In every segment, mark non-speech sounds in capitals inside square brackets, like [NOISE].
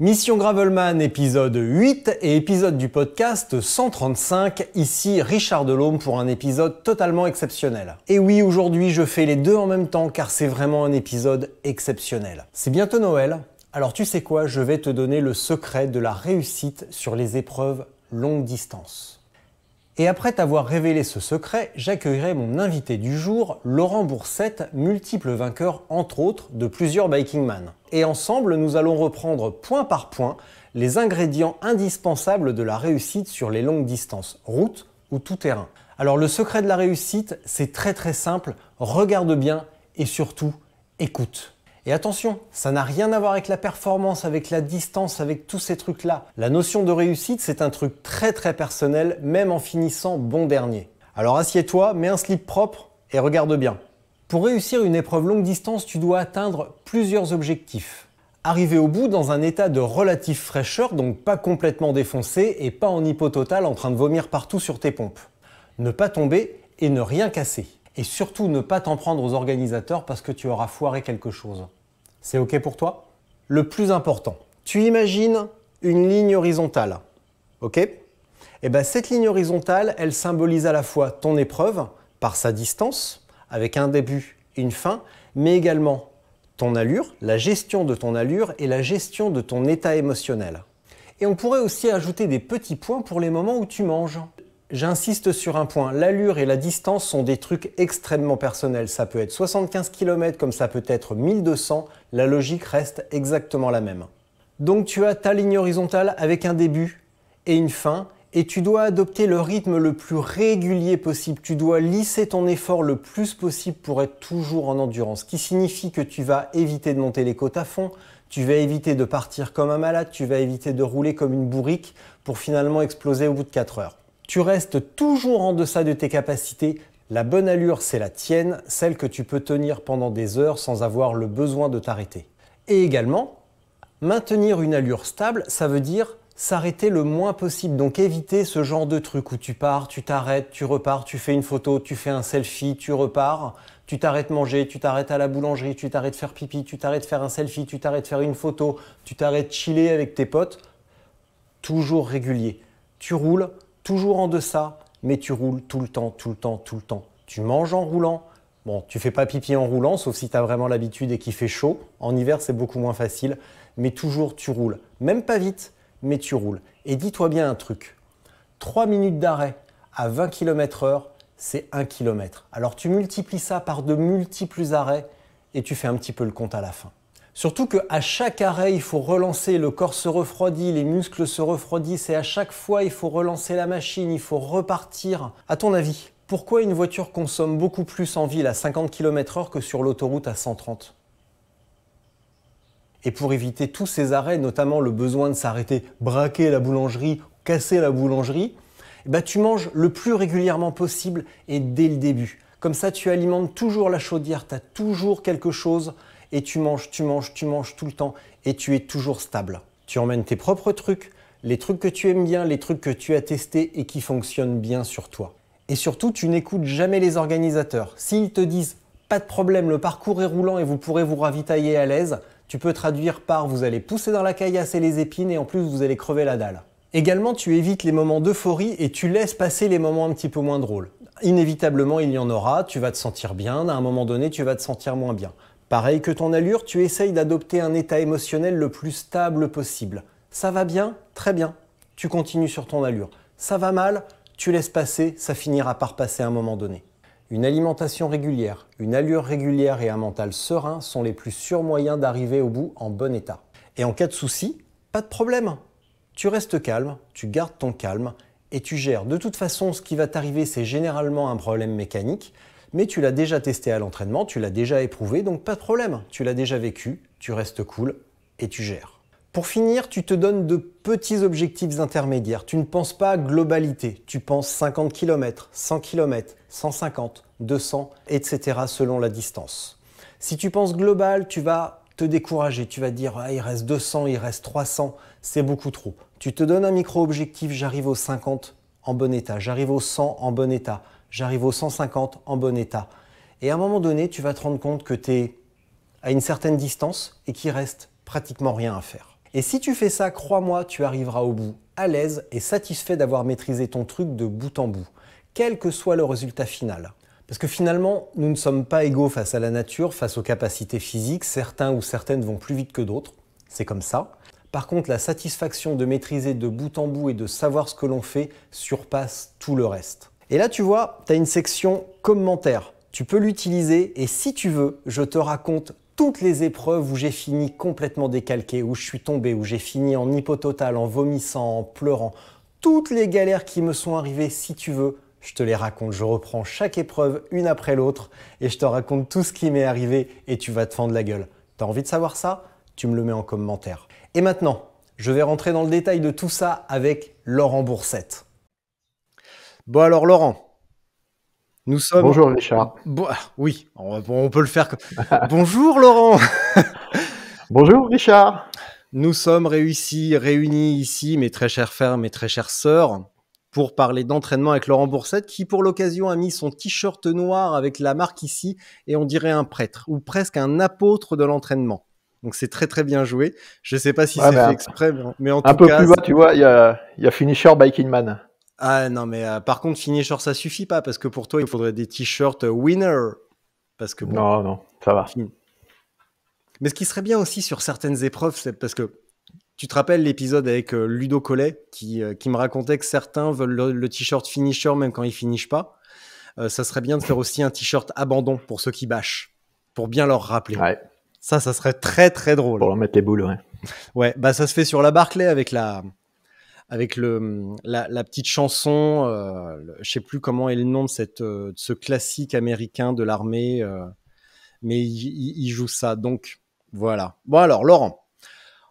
Mission Gravelman, épisode 8 et épisode du podcast 135, ici Richard Delhomme pour un épisode totalement exceptionnel. Et oui, aujourd'hui je fais les deux en même temps car c'est vraiment un épisode exceptionnel. C'est bientôt Noël, alors tu sais quoi, je vais te donner le secret de la réussite sur les épreuves longue distance. Et après t'avoir révélé ce secret, j'accueillerai mon invité du jour, Laurent Boursette, multiple vainqueur entre autres de plusieurs Biking Man. Et ensemble, nous allons reprendre point par point les ingrédients indispensables de la réussite sur les longues distances, route ou tout terrain. Alors le secret de la réussite, c'est très très simple, regarde bien et surtout écoute. Et attention, ça n'a rien à voir avec la performance, avec la distance, avec tous ces trucs-là. La notion de réussite, c'est un truc très très personnel, même en finissant bon dernier. Alors assieds-toi, mets un slip propre et regarde bien. Pour réussir une épreuve longue distance, tu dois atteindre plusieurs objectifs. Arriver au bout dans un état de relative fraîcheur, donc pas complètement défoncé et pas en hypototal en train de vomir partout sur tes pompes. Ne pas tomber et ne rien casser. Et surtout ne pas t'en prendre aux organisateurs parce que tu auras foiré quelque chose. C'est OK pour toi Le plus important, tu imagines une ligne horizontale. OK Et eh bien cette ligne horizontale, elle symbolise à la fois ton épreuve par sa distance, avec un début une fin, mais également ton allure, la gestion de ton allure et la gestion de ton état émotionnel. Et on pourrait aussi ajouter des petits points pour les moments où tu manges. J'insiste sur un point, l'allure et la distance sont des trucs extrêmement personnels. Ça peut être 75 km comme ça peut être 1200, la logique reste exactement la même. Donc tu as ta ligne horizontale avec un début et une fin, et tu dois adopter le rythme le plus régulier possible. Tu dois lisser ton effort le plus possible pour être toujours en endurance, ce qui signifie que tu vas éviter de monter les côtes à fond, tu vas éviter de partir comme un malade, tu vas éviter de rouler comme une bourrique pour finalement exploser au bout de 4 heures tu restes toujours en deçà de tes capacités. La bonne allure, c'est la tienne, celle que tu peux tenir pendant des heures sans avoir le besoin de t'arrêter. Et également, maintenir une allure stable, ça veut dire s'arrêter le moins possible. Donc éviter ce genre de truc où tu pars, tu t'arrêtes, tu repars, tu fais une photo, tu fais un selfie, tu repars, tu t'arrêtes manger, tu t'arrêtes à la boulangerie, tu t'arrêtes faire pipi, tu t'arrêtes faire un selfie, tu t'arrêtes faire une photo, tu t'arrêtes chiller avec tes potes. Toujours régulier. Tu roules, toujours en deçà, mais tu roules tout le temps, tout le temps, tout le temps. Tu manges en roulant. Bon, tu fais pas pipi en roulant, sauf si tu as vraiment l'habitude et qu'il fait chaud. En hiver, c'est beaucoup moins facile, mais toujours tu roules. Même pas vite, mais tu roules. Et dis-toi bien un truc. 3 minutes d'arrêt à 20 km h c'est 1 km. Alors tu multiplies ça par de multiples arrêts et tu fais un petit peu le compte à la fin. Surtout qu'à chaque arrêt, il faut relancer, le corps se refroidit, les muscles se refroidissent et à chaque fois, il faut relancer la machine, il faut repartir. À ton avis, pourquoi une voiture consomme beaucoup plus en ville à 50 km/h que sur l'autoroute à 130 Et pour éviter tous ces arrêts, notamment le besoin de s'arrêter, braquer la boulangerie, casser la boulangerie, eh ben, tu manges le plus régulièrement possible et dès le début. Comme ça, tu alimentes toujours la chaudière, tu as toujours quelque chose et tu manges, tu manges, tu manges tout le temps et tu es toujours stable. Tu emmènes tes propres trucs, les trucs que tu aimes bien, les trucs que tu as testés et qui fonctionnent bien sur toi. Et surtout, tu n'écoutes jamais les organisateurs. S'ils te disent pas de problème, le parcours est roulant et vous pourrez vous ravitailler à l'aise, tu peux traduire par vous allez pousser dans la caillasse et les épines et en plus vous allez crever la dalle. Également, tu évites les moments d'euphorie et tu laisses passer les moments un petit peu moins drôles. Inévitablement, il y en aura, tu vas te sentir bien, à un moment donné, tu vas te sentir moins bien. Pareil que ton allure, tu essayes d'adopter un état émotionnel le plus stable possible. Ça va bien Très bien. Tu continues sur ton allure. Ça va mal Tu laisses passer, ça finira par passer à un moment donné. Une alimentation régulière, une allure régulière et un mental serein sont les plus sûrs moyens d'arriver au bout en bon état. Et en cas de souci, pas de problème. Tu restes calme, tu gardes ton calme et tu gères. De toute façon, ce qui va t'arriver, c'est généralement un problème mécanique mais tu l'as déjà testé à l'entraînement, tu l'as déjà éprouvé, donc pas de problème, tu l'as déjà vécu, tu restes cool et tu gères. Pour finir, tu te donnes de petits objectifs intermédiaires. Tu ne penses pas à globalité. Tu penses 50 km, 100 km, 150, 200, etc. selon la distance. Si tu penses global, tu vas te décourager. Tu vas dire, ah, il reste 200, il reste 300, c'est beaucoup trop. Tu te donnes un micro-objectif, j'arrive aux 50 en bon état, j'arrive aux 100 en bon état, j'arrive aux 150 en bon état. Et à un moment donné, tu vas te rendre compte que tu es à une certaine distance et qu'il reste pratiquement rien à faire. Et si tu fais ça, crois-moi, tu arriveras au bout à l'aise et satisfait d'avoir maîtrisé ton truc de bout en bout, quel que soit le résultat final. Parce que finalement, nous ne sommes pas égaux face à la nature, face aux capacités physiques, certains ou certaines vont plus vite que d'autres, c'est comme ça. Par contre, la satisfaction de maîtriser de bout en bout et de savoir ce que l'on fait surpasse tout le reste. Et là, tu vois, tu as une section commentaires. Tu peux l'utiliser et si tu veux, je te raconte toutes les épreuves où j'ai fini complètement décalqué, où je suis tombé, où j'ai fini en hypototal, en vomissant, en pleurant. Toutes les galères qui me sont arrivées, si tu veux, je te les raconte. Je reprends chaque épreuve une après l'autre et je te raconte tout ce qui m'est arrivé et tu vas te fendre la gueule. T'as envie de savoir ça Tu me le mets en commentaire. Et maintenant, je vais rentrer dans le détail de tout ça avec Laurent Boursette. Bon alors Laurent, nous sommes... Bonjour Richard. Ah, ah, oui, on, peut le faire. [LAUGHS] Bonjour Laurent. [LAUGHS] Bonjour Richard. Nous sommes réussis, réunis ici, mes très chers frères, mes très chères sœurs, pour parler d'entraînement avec Laurent Boursette, qui pour l'occasion a mis son t-shirt noir avec la marque ici, et on dirait un prêtre, ou presque un apôtre de l'entraînement. Donc c'est très très bien joué. Je ne sais pas si c'est exprès, mais en tout cas... Un peu plus bas, tu vois, il y a, Finisher by ah non, mais euh, par contre, finisher, ça suffit pas parce que pour toi, il faudrait des t-shirts euh, winner. Parce que bon, non, non, ça va. Mais ce qui serait bien aussi sur certaines épreuves, c'est parce que tu te rappelles l'épisode avec euh, Ludo Collet qui, me racontait que certains veulent le, t-shirt finisher même quand ils finissent pas. ça serait bien de faire aussi un t-shirt abandon pour ceux qui bâchent, pour bien leur rappeler. Ça, ça serait très très drôle. Pour leur mettre les boules, ouais. ouais, bah ça se fait sur la Barclay avec la, avec le, la, petite chanson, je euh, je sais plus comment est le nom de, cette, euh, ce classique américain de l'armée, euh, mais il, joue ça. Donc voilà. Bon alors, Laurent,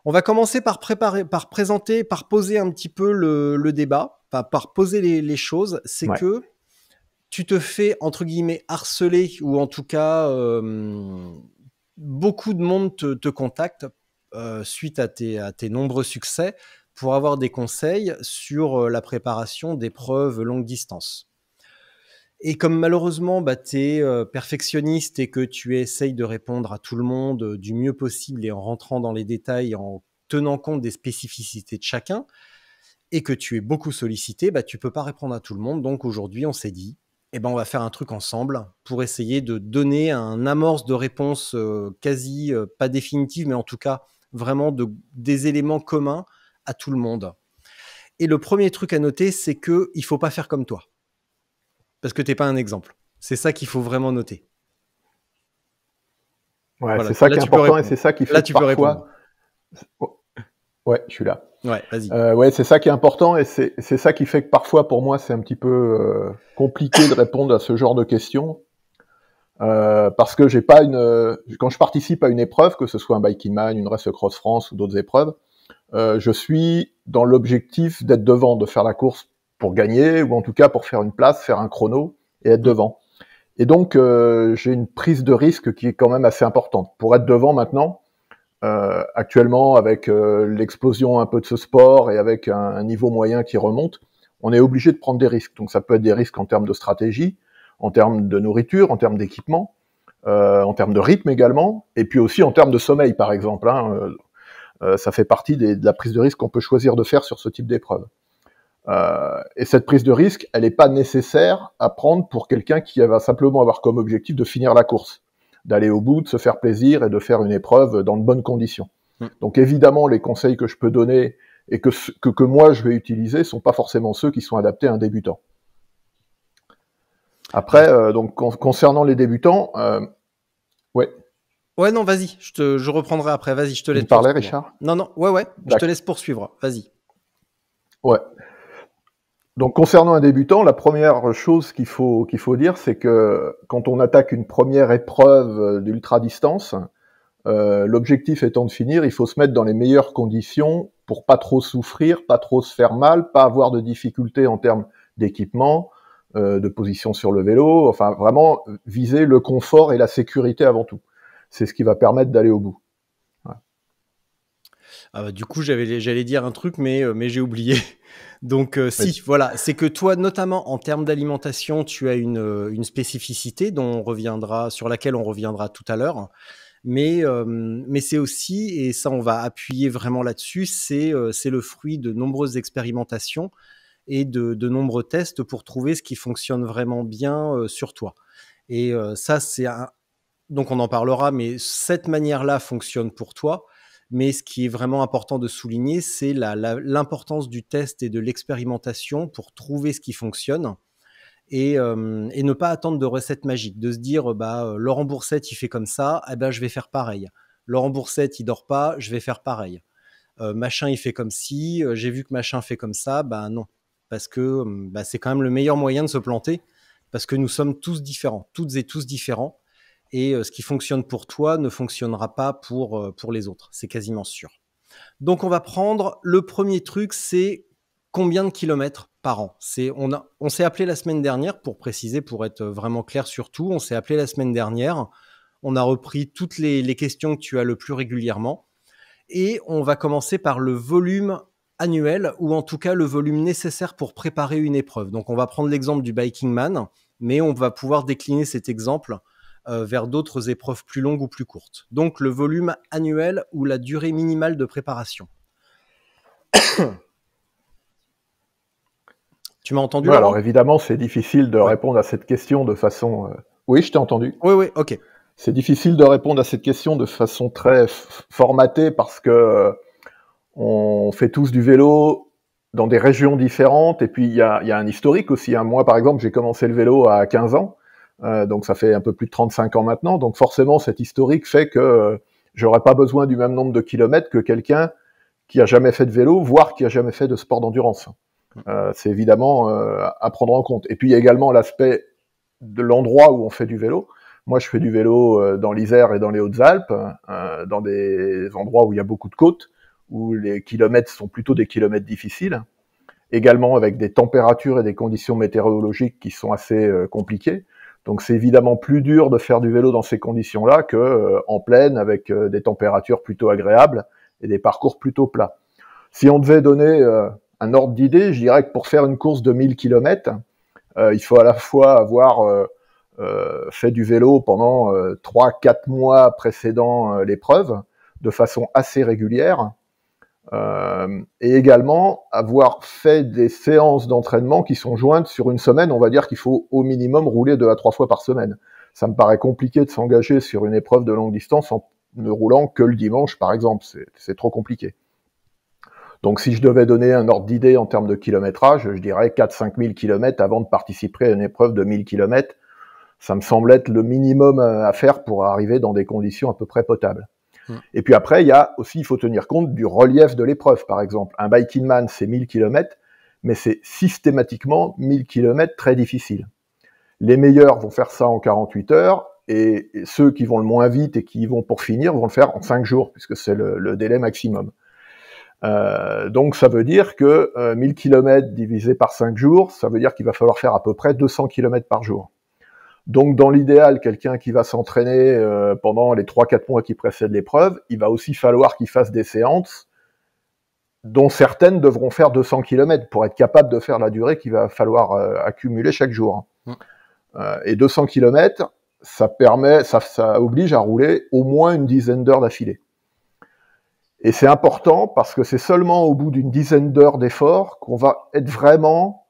on va commencer par préparer, par présenter, par poser un petit peu le, le débat, par, par poser les, choses. C'est que tu te fais entre guillemets harceler ou en tout cas beaucoup de monde te, contacte suite à tes, à tes nombreux succès pour avoir des conseils sur euh, la préparation d'épreuves longue distance. Et comme malheureusement, bah, tu es euh, perfectionniste et que tu essayes de répondre à tout le monde euh, du mieux possible et en rentrant dans les détails, en tenant compte des spécificités de chacun, et que tu es beaucoup sollicité, bah, tu peux pas répondre à tout le monde. Donc aujourd'hui, on s'est dit, eh ben, on va faire un truc ensemble pour essayer de donner un amorce de réponse quasi, pas définitive, mais en tout cas vraiment des éléments communs à tout le monde. Et le premier truc à noter, c'est que il faut pas faire comme toi. Parce que tu n'es pas un exemple. C'est ça qu'il faut vraiment noter. Ouais, c'est ça qui est important et c'est ça qui fait que parfois... Ouais, je suis là. Ouais, vas-y. ouais, c'est ça qui est important et c'est ça qui fait que parfois pour moi c'est un petit peu euh, compliqué de répondre à ce genre de questions euh, parce que j'ai pas une quand je participe à une épreuve que ce soit un bike man, une race cross France ou d'autres épreuves, euh, je suis dans l'objectif d'être devant, de faire la course pour gagner, ou en tout cas pour faire une place, faire un chrono et être devant. Et donc, euh, j'ai une prise de risque qui est quand même assez importante. Pour être devant maintenant, euh, actuellement, avec l'explosion un peu de ce sport et avec un, niveau moyen qui remonte, on est obligé de prendre des risques. Donc, ça peut être des risques en termes de stratégie, en termes de nourriture, en termes d'équipement, en termes de rythme également, et puis aussi en termes de sommeil, par exemple. Hein. Euh, ça fait partie de la prise de risque qu'on peut choisir de faire sur ce type d'épreuve. Euh, et cette prise de risque, elle n'est pas nécessaire à prendre pour quelqu'un qui va simplement avoir comme objectif de finir la course, d'aller au bout, de se faire plaisir et de faire une épreuve dans de bonnes conditions. Mm. Donc évidemment, les conseils que je peux donner et que, moi je vais utiliser ne sont pas forcément ceux qui sont adaptés à un débutant. Après, euh, donc concernant les débutants, euh, ouais. Ouais, non, vas-y, je, te, je reprendrai après. Vas-y, je te laisse. Tu parlais, Richard Non, non, ouais, ouais, je te laisse poursuivre. Vas-y. Ouais. Donc, concernant un débutant, la première chose qu'il faut, qu'il faut dire, c'est que quand on attaque une première épreuve d'ultra-distance, euh, l'objectif étant de finir, il faut se mettre dans les meilleures conditions pour pas trop souffrir, pas trop se faire mal, pas avoir de difficultés en termes d'équipement, euh, de position sur le vélo, enfin vraiment viser le confort et la sécurité avant tout c'est ce qui va permettre d'aller au bout. Ah bah, du coup, j'allais dire un truc, mais, euh, j'ai oublié. [LAUGHS] Donc euh, si, voilà, c'est que toi, notamment en termes d'alimentation, tu as euh, une, spécificité dont on reviendra, sur laquelle on reviendra tout à l'heure. Mais, c'est aussi, et ça on va appuyer vraiment là-dessus, c'est le fruit de nombreuses expérimentations et de, de, nombreux tests pour trouver ce qui fonctionne vraiment bien sur toi. Et ça, c'est un, donc on en parlera, mais cette manière-là fonctionne pour toi. Mais ce qui est vraiment important de souligner, c'est l'importance du test et de l'expérimentation pour trouver ce qui fonctionne et, euh, ne pas attendre de recettes magiques, de se dire bah, euh, Laurent Boursette, il fait comme ça, eh ben, je vais faire pareil. Laurent Boursette, il dort pas, je vais faire pareil. Euh, machin, il fait comme si, j'ai vu que machin fait comme ça, bah non. Parce que hum, bah, c'est quand même le meilleur moyen de se planter, parce que nous sommes tous différents, toutes et tous différents et euh, ce qui fonctionne pour toi ne fonctionnera pas euh, pour, les autres. C'est quasiment sûr. Donc on va prendre le premier truc, c'est combien de kilomètres par an. C'est on s'est appelé la semaine dernière pour préciser, pour être vraiment clair sur tout. On s'est appelé la semaine dernière. On a repris toutes les, les questions que tu as le plus régulièrement et on va commencer par le volume annuel ou en tout cas le volume nécessaire pour préparer une épreuve. Donc on va prendre l'exemple du Biking Man, mais on va pouvoir décliner cet exemple euh, vers d'autres épreuves plus longues ou plus courtes. Donc le volume annuel ou la durée minimale de préparation. [COUGHS] tu m'as entendu Alors évidemment, c'est difficile de répondre à cette question de façon... Euh, oui, je t'ai entendu. Oui, oui, ok. C'est difficile de répondre à cette question de façon très formatée parce que euh, on fait tous du vélo dans des régions différentes et puis il y y a, un historique aussi. Hein. Moi, par exemple, j'ai commencé le vélo à 15 ans. Euh, donc ça fait un peu plus de 35 ans maintenant. Donc forcément, cet historique fait que euh, j'aurais pas besoin du même nombre de kilomètres que quelqu'un qui a jamais fait de vélo, voire qui a jamais fait de sport d'endurance. Mmh. Euh, c'est évidemment à prendre en compte. Et puis il y a également l'aspect de l'endroit où on fait du vélo. Moi, je fais du vélo dans l'Isère et dans les Hautes-Alpes, dans des endroits où il y a beaucoup de côtes, où les kilomètres sont plutôt des kilomètres difficiles. Également avec des températures et des conditions météorologiques qui sont assez compliquées. Donc c'est évidemment plus dur de faire du vélo dans ces conditions-là que euh, en pleine avec euh, des températures plutôt agréables et des parcours plutôt plats. Si on devait donner euh, un ordre d'idée, je dirais que pour faire une course de 1000 km, il faut à la fois avoir fait du vélo pendant 3-4 mois précédant l'épreuve de façon assez régulière euh, et également avoir fait des séances d'entraînement qui sont jointes sur une semaine. On va dire qu'il faut au minimum rouler deux à trois fois par semaine. Ça me paraît compliqué de s'engager sur une épreuve de longue distance en ne roulant que le dimanche, par exemple. C'est trop compliqué. Donc, si je devais donner un ordre d'idée en termes de kilométrage, je dirais 4-5 000 km avant de participer à une épreuve de 1000 km. Ça me semble être le minimum à faire pour arriver dans des conditions à peu près potables. Et puis après, il y a aussi, il faut tenir compte du relief de l'épreuve, par exemple. Un biking man, c'est 1000 km, mais c'est systématiquement 1000 km très difficile. Les meilleurs vont faire ça en 48 heures, et ceux qui vont le moins vite et qui vont pour finir vont le faire en 5 jours, puisque c'est le, délai maximum. Euh, donc ça veut dire que 1000 euh, km divisé par 5 jours, ça veut dire qu'il va falloir faire à peu près 200 km par jour. Donc, dans l'idéal, quelqu'un qui va s'entraîner euh, pendant les 3-4 mois qui précèdent l'épreuve, il va aussi falloir qu'il fasse des séances dont certaines devront faire 200 km pour être capable de faire la durée qu'il va falloir euh, accumuler chaque jour. Euh, et 200 km, ça permet, ça, oblige à rouler au moins une dizaine d'heures d'affilée. Et c'est important parce que c'est seulement au bout d'une dizaine d'heures d'efforts qu'on va être vraiment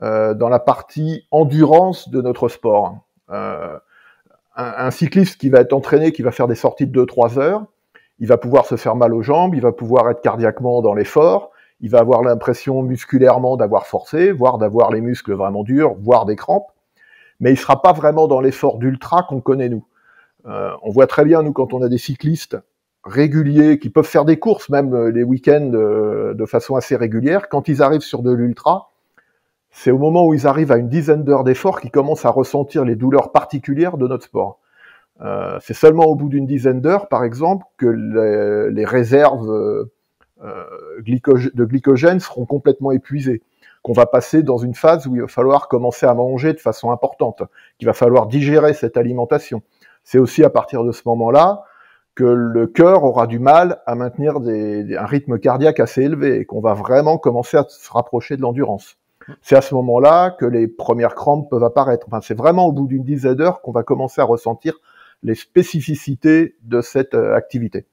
dans la partie endurance de notre sport. Euh, un, cycliste qui va être entraîné, qui va faire des sorties de 2-3 heures, il va pouvoir se faire mal aux jambes, il va pouvoir être cardiaquement dans l'effort, il va avoir l'impression musculairement d'avoir forcé, voire d'avoir les muscles vraiment durs, voire des crampes, mais il sera pas vraiment dans l'effort d'ultra qu'on connaît nous. Euh, on voit très bien, nous, quand on a des cyclistes réguliers qui peuvent faire des courses, même euh, les week-ends, de façon assez régulière, quand ils arrivent sur de l'ultra, c'est au moment où ils arrivent à une dizaine d'heures d'effort qu'ils commencent à ressentir les douleurs particulières de notre sport. Euh, c'est seulement au bout d'une dizaine d'heures, par exemple, que les, réserves euh, euh de glycogène seront complètement épuisées, qu'on va passer dans une phase où il va falloir commencer à manger de façon importante, qu'il va falloir digérer cette alimentation. C'est aussi à partir de ce moment-là que le cœur aura du mal à maintenir des, un rythme cardiaque assez élevé et qu'on va vraiment commencer à se rapprocher de l'endurance c'est à ce moment-là que les premières crampes peuvent apparaître. Enfin, c'est vraiment au bout d'une dizaine d'heures qu'on va commencer à ressentir les spécificités de cette euh, activité.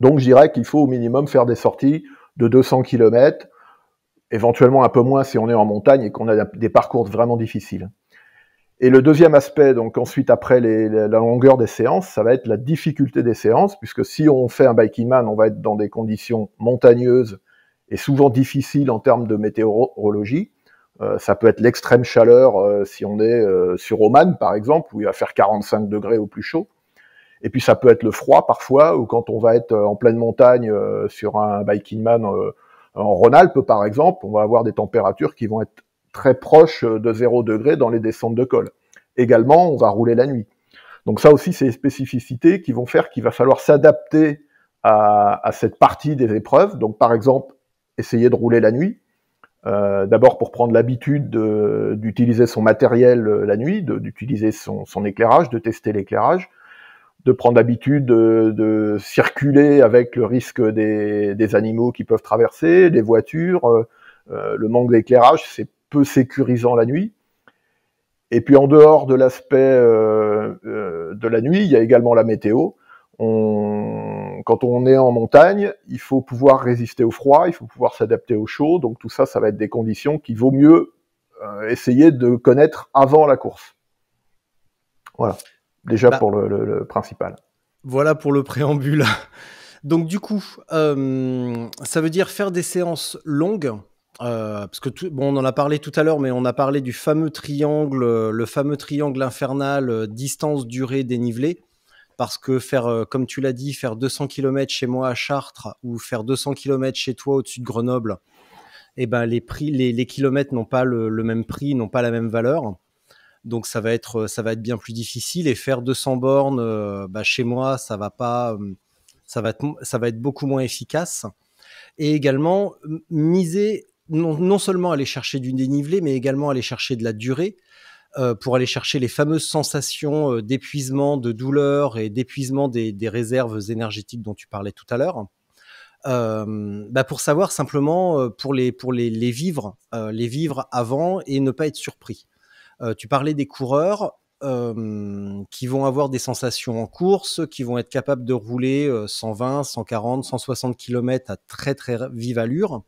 Donc, je dirais qu'il faut au minimum faire des sorties de 200 km, éventuellement un peu moins si on est en montagne et qu'on a des parcours vraiment difficiles. Et le deuxième aspect, donc ensuite après la longueur des séances, ça va être la difficulté des séances, puisque si on fait un biking man, on va être dans des conditions montagneuses est souvent difficile en termes de météorologie. Euh, ça peut être l'extrême chaleur euh, si on est euh, sur Oman, par exemple, où il va faire 45 degrés au plus chaud. Et puis ça peut être le froid parfois, ou quand on va être en pleine montagne sur un biking man en Rhône-Alpes, par exemple, on va avoir des températures qui vont être très proches de 0 degré dans les descentes de col. Également, on va rouler la nuit. Donc ça aussi, c'est des spécificités qui vont faire qu'il va falloir s'adapter à, à cette partie des épreuves. Donc par exemple, essayer de rouler la nuit. Euh, d'abord pour prendre l'habitude d'utiliser son matériel euh, la nuit, d'utiliser son, éclairage, de tester l'éclairage, de prendre l'habitude de, circuler avec le risque des, animaux qui peuvent traverser, des voitures. Euh, le manque d'éclairage, c'est peu sécurisant la nuit. Et puis en dehors de l'aspect de la nuit, il y a également la météo on, quand on est en montagne, il faut pouvoir résister au froid, il faut pouvoir s'adapter au chaud. Donc tout ça, ça va être des conditions qu'il vaut mieux euh, essayer de connaître avant la course. Voilà, déjà bah pour le, principal. Voilà pour le préambule. Donc du coup, euh, ça veut dire faire des séances longues. Euh, parce que bon, on en a parlé tout à l'heure, mais on a parlé du fameux triangle, le fameux triangle infernal distance, durée, dénivelé parce que faire, euh, comme tu l'as dit, faire 200 km chez moi à Chartres ou faire 200 km chez toi au-dessus de Grenoble, eh ben les prix, les, kilomètres n'ont pas le, même prix, n'ont pas la même valeur. Donc ça va être, ça va être bien plus difficile. Et faire 200 bornes euh, bah, chez moi, ça va pas, euh, ça va, être, ça va être beaucoup moins efficace. Et également miser non, non seulement aller chercher du dénivelé, mais également aller chercher de la durée euh, pour aller chercher les fameuses sensations euh, d'épuisement, de douleur et d'épuisement des, réserves énergétiques dont tu parlais tout à l'heure. Euh, bah, pour savoir simplement pour les vivre les vivre avant et ne pas être surpris. tu parlais des coureurs qui vont avoir des sensations en course, qui vont être capables de rouler 120, 140, 160 km à très très vive allure.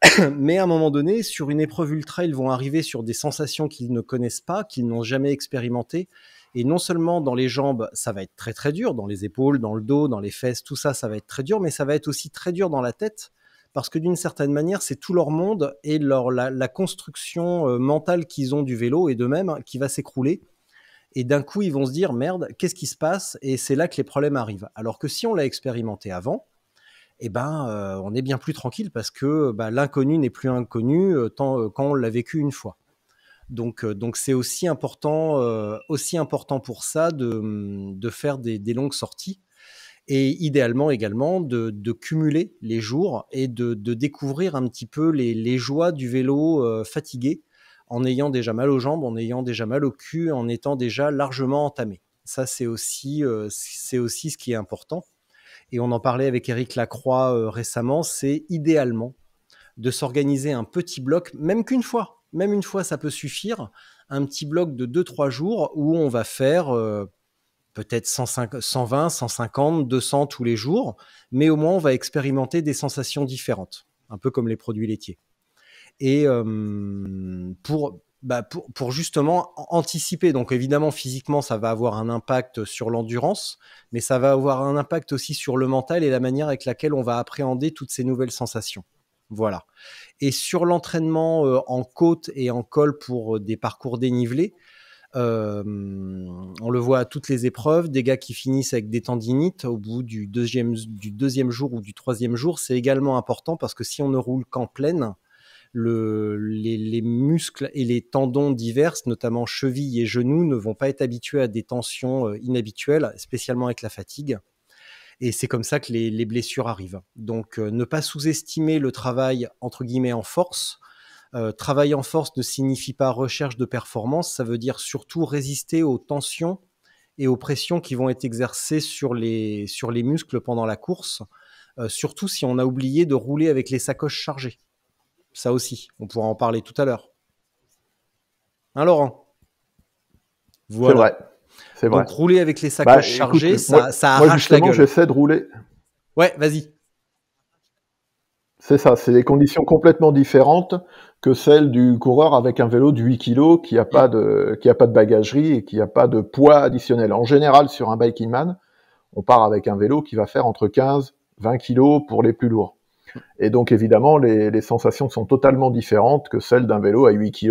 [COUGHS] mais à un moment donné, sur une épreuve ultra, ils vont arriver sur des sensations qu'ils ne connaissent pas, qu'ils n'ont jamais expérimentées. Et non seulement dans les jambes, ça va être très très dur, dans les épaules, dans le dos, dans les fesses, tout ça, ça va être très dur, mais ça va être aussi très dur dans la tête, parce que d'une certaine manière, c'est tout leur monde et leur, la, la construction euh, mentale qu'ils ont du vélo et d'eux-mêmes hein, qui va s'écrouler. Et d'un coup, ils vont se dire, merde, qu'est-ce qui se passe Et c'est là que les problèmes arrivent. Alors que si on l'a expérimenté avant, eh ben, euh, on est bien plus tranquille parce que bah, l'inconnu n'est plus inconnu euh, tant, euh, quand on l'a vécu une fois. Donc, c'est aussi important, aussi important pour ça de, hum, faire des, longues sorties et idéalement également de, cumuler les jours et de, découvrir un petit peu les, joies du vélo fatigué en ayant déjà mal aux jambes, en ayant déjà mal au cul, en étant déjà largement entamé. Ça, c'est aussi ce qui est important et on en parlait avec Eric Lacroix euh, récemment, c'est idéalement de s'organiser un petit bloc, même qu'une fois. Même une fois, ça peut suffire. Un petit bloc de 2-3 jours où on va faire euh, peut-être 120, 150, 200 tous les jours, mais au moins on va expérimenter des sensations différentes, un peu comme les produits laitiers. Et euh, pour, bah, pour, justement anticiper. Donc évidemment, physiquement, ça va avoir un impact sur l'endurance, mais ça va avoir un impact aussi sur le mental et la manière avec laquelle on va appréhender toutes ces nouvelles sensations. Voilà. Et sur l'entraînement euh, en côte et en col pour euh, des parcours dénivelés, euh, on le voit à toutes les épreuves, des gars qui finissent avec des tendinites au bout du deuxième, du deuxième jour ou du troisième jour, c'est également important parce que si on ne roule qu'en pleine, les, muscles et les tendons divers, notamment chevilles et genoux, ne vont pas être habitués à des tensions euh, inhabituelles, spécialement avec la fatigue. Et c'est comme ça que les, blessures arrivent. Donc euh, ne pas sous-estimer le travail entre guillemets en force, euh, travail en force ne signifie pas recherche de performance, ça veut dire surtout résister aux tensions et aux pressions qui vont être exercées sur les, sur les muscles pendant la course, surtout si on a oublié de rouler avec les sacoches chargées. Ça aussi, on pourra en parler tout à l'heure. Hein, Laurent C'est vrai. Donc, rouler avec les sacs à bah, ça, moi, arrache j'essaie de rouler. Ouais, vas-y. C'est ça, c'est des conditions complètement différentes que celles du coureur avec un vélo de 8 kg qui n'a pas de pas de bagagerie et qui n'a pas de poids additionnel. En général, sur un biking man, on part avec un vélo qui va faire entre 15 20 kg pour les plus lourds. Et donc évidemment, les, les sensations sont totalement différentes que celles d'un vélo à 8 kg euh,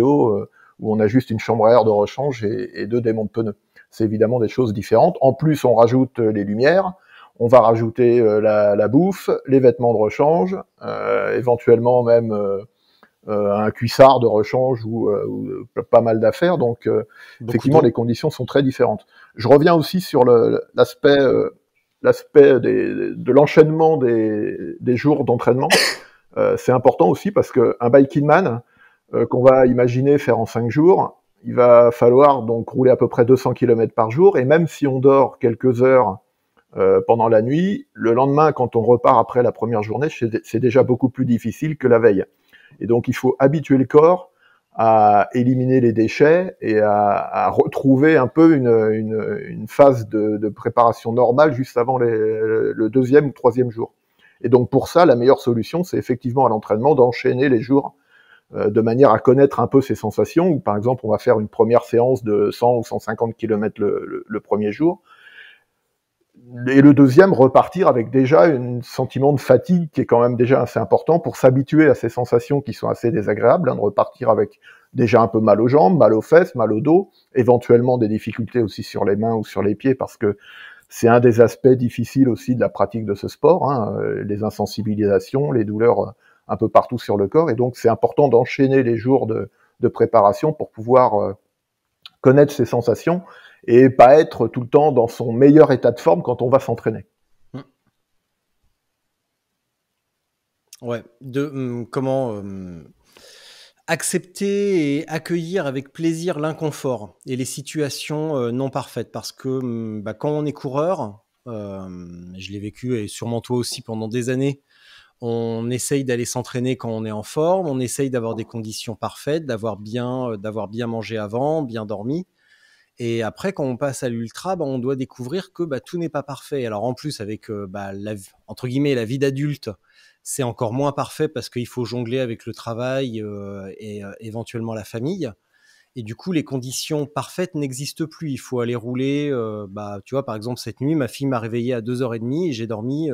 où on a juste une chambre à air de rechange et, deux démons de pneus. C'est évidemment des choses différentes. En plus, on rajoute euh, les lumières, on va rajouter euh, la, la, bouffe, les vêtements de rechange, euh, éventuellement même un cuissard de rechange ou, ou pas mal d'affaires. Donc effectivement, les conditions sont très différentes. Je reviens aussi sur l'aspect l'aspect de l'enchaînement des, jours d'entraînement. Euh, c'est important aussi parce qu'un biking man euh, qu'on va imaginer faire en 5 jours, il va falloir donc rouler à peu près 200 km par jour et même si on dort quelques heures euh, pendant la nuit, le lendemain quand on repart après la première journée, c'est déjà beaucoup plus difficile que la veille. Et donc il faut habituer le corps à éliminer les déchets et à, retrouver un peu une, phase de, préparation normale juste avant le deuxième ou troisième jour. Et donc pour ça, la meilleure solution, c'est effectivement à l'entraînement d'enchaîner les jours euh, de manière à connaître un peu ces sensations. Ou par exemple, on va faire une première séance de 100 ou 150 km le premier jour et le deuxième, repartir avec déjà un sentiment de fatigue qui est quand même déjà assez important pour s'habituer à ces sensations qui sont assez désagréables, hein, de repartir avec déjà un peu mal aux jambes, mal aux fesses, mal au dos, éventuellement des difficultés aussi sur les mains ou sur les pieds parce que c'est un des aspects difficiles aussi de la pratique de ce sport, hein, euh, les insensibilisations, les douleurs euh, un peu partout sur le corps. Et donc c'est important d'enchaîner les jours de préparation pour pouvoir euh, connaître ces sensations et pas être tout le temps dans son meilleur état de forme quand on va s'entraîner. Mm. Ouais, de mm, comment euh, accepter et accueillir avec plaisir l'inconfort et les situations euh, non parfaites. Parce que mm, bah, quand on est coureur, euh, je l'ai vécu et sûrement toi aussi pendant des années, on essaye d'aller s'entraîner quand on est en forme, on essaye d'avoir des conditions parfaites, d'avoir bien, d'avoir bien mangé avant, bien dormi. Et après, quand on passe à l'ultra, bah, on doit découvrir que bah, tout n'est pas parfait. Alors en plus, avec euh, bah, la, entre guillemets la vie d'adulte, c'est encore moins parfait parce qu'il faut jongler avec le travail euh, et euh, éventuellement la famille. Et du coup, les conditions parfaites n'existent plus. Il faut aller rouler. bah, tu vois, par exemple, cette nuit, ma fille m'a réveillé à 2h30 et j'ai dormi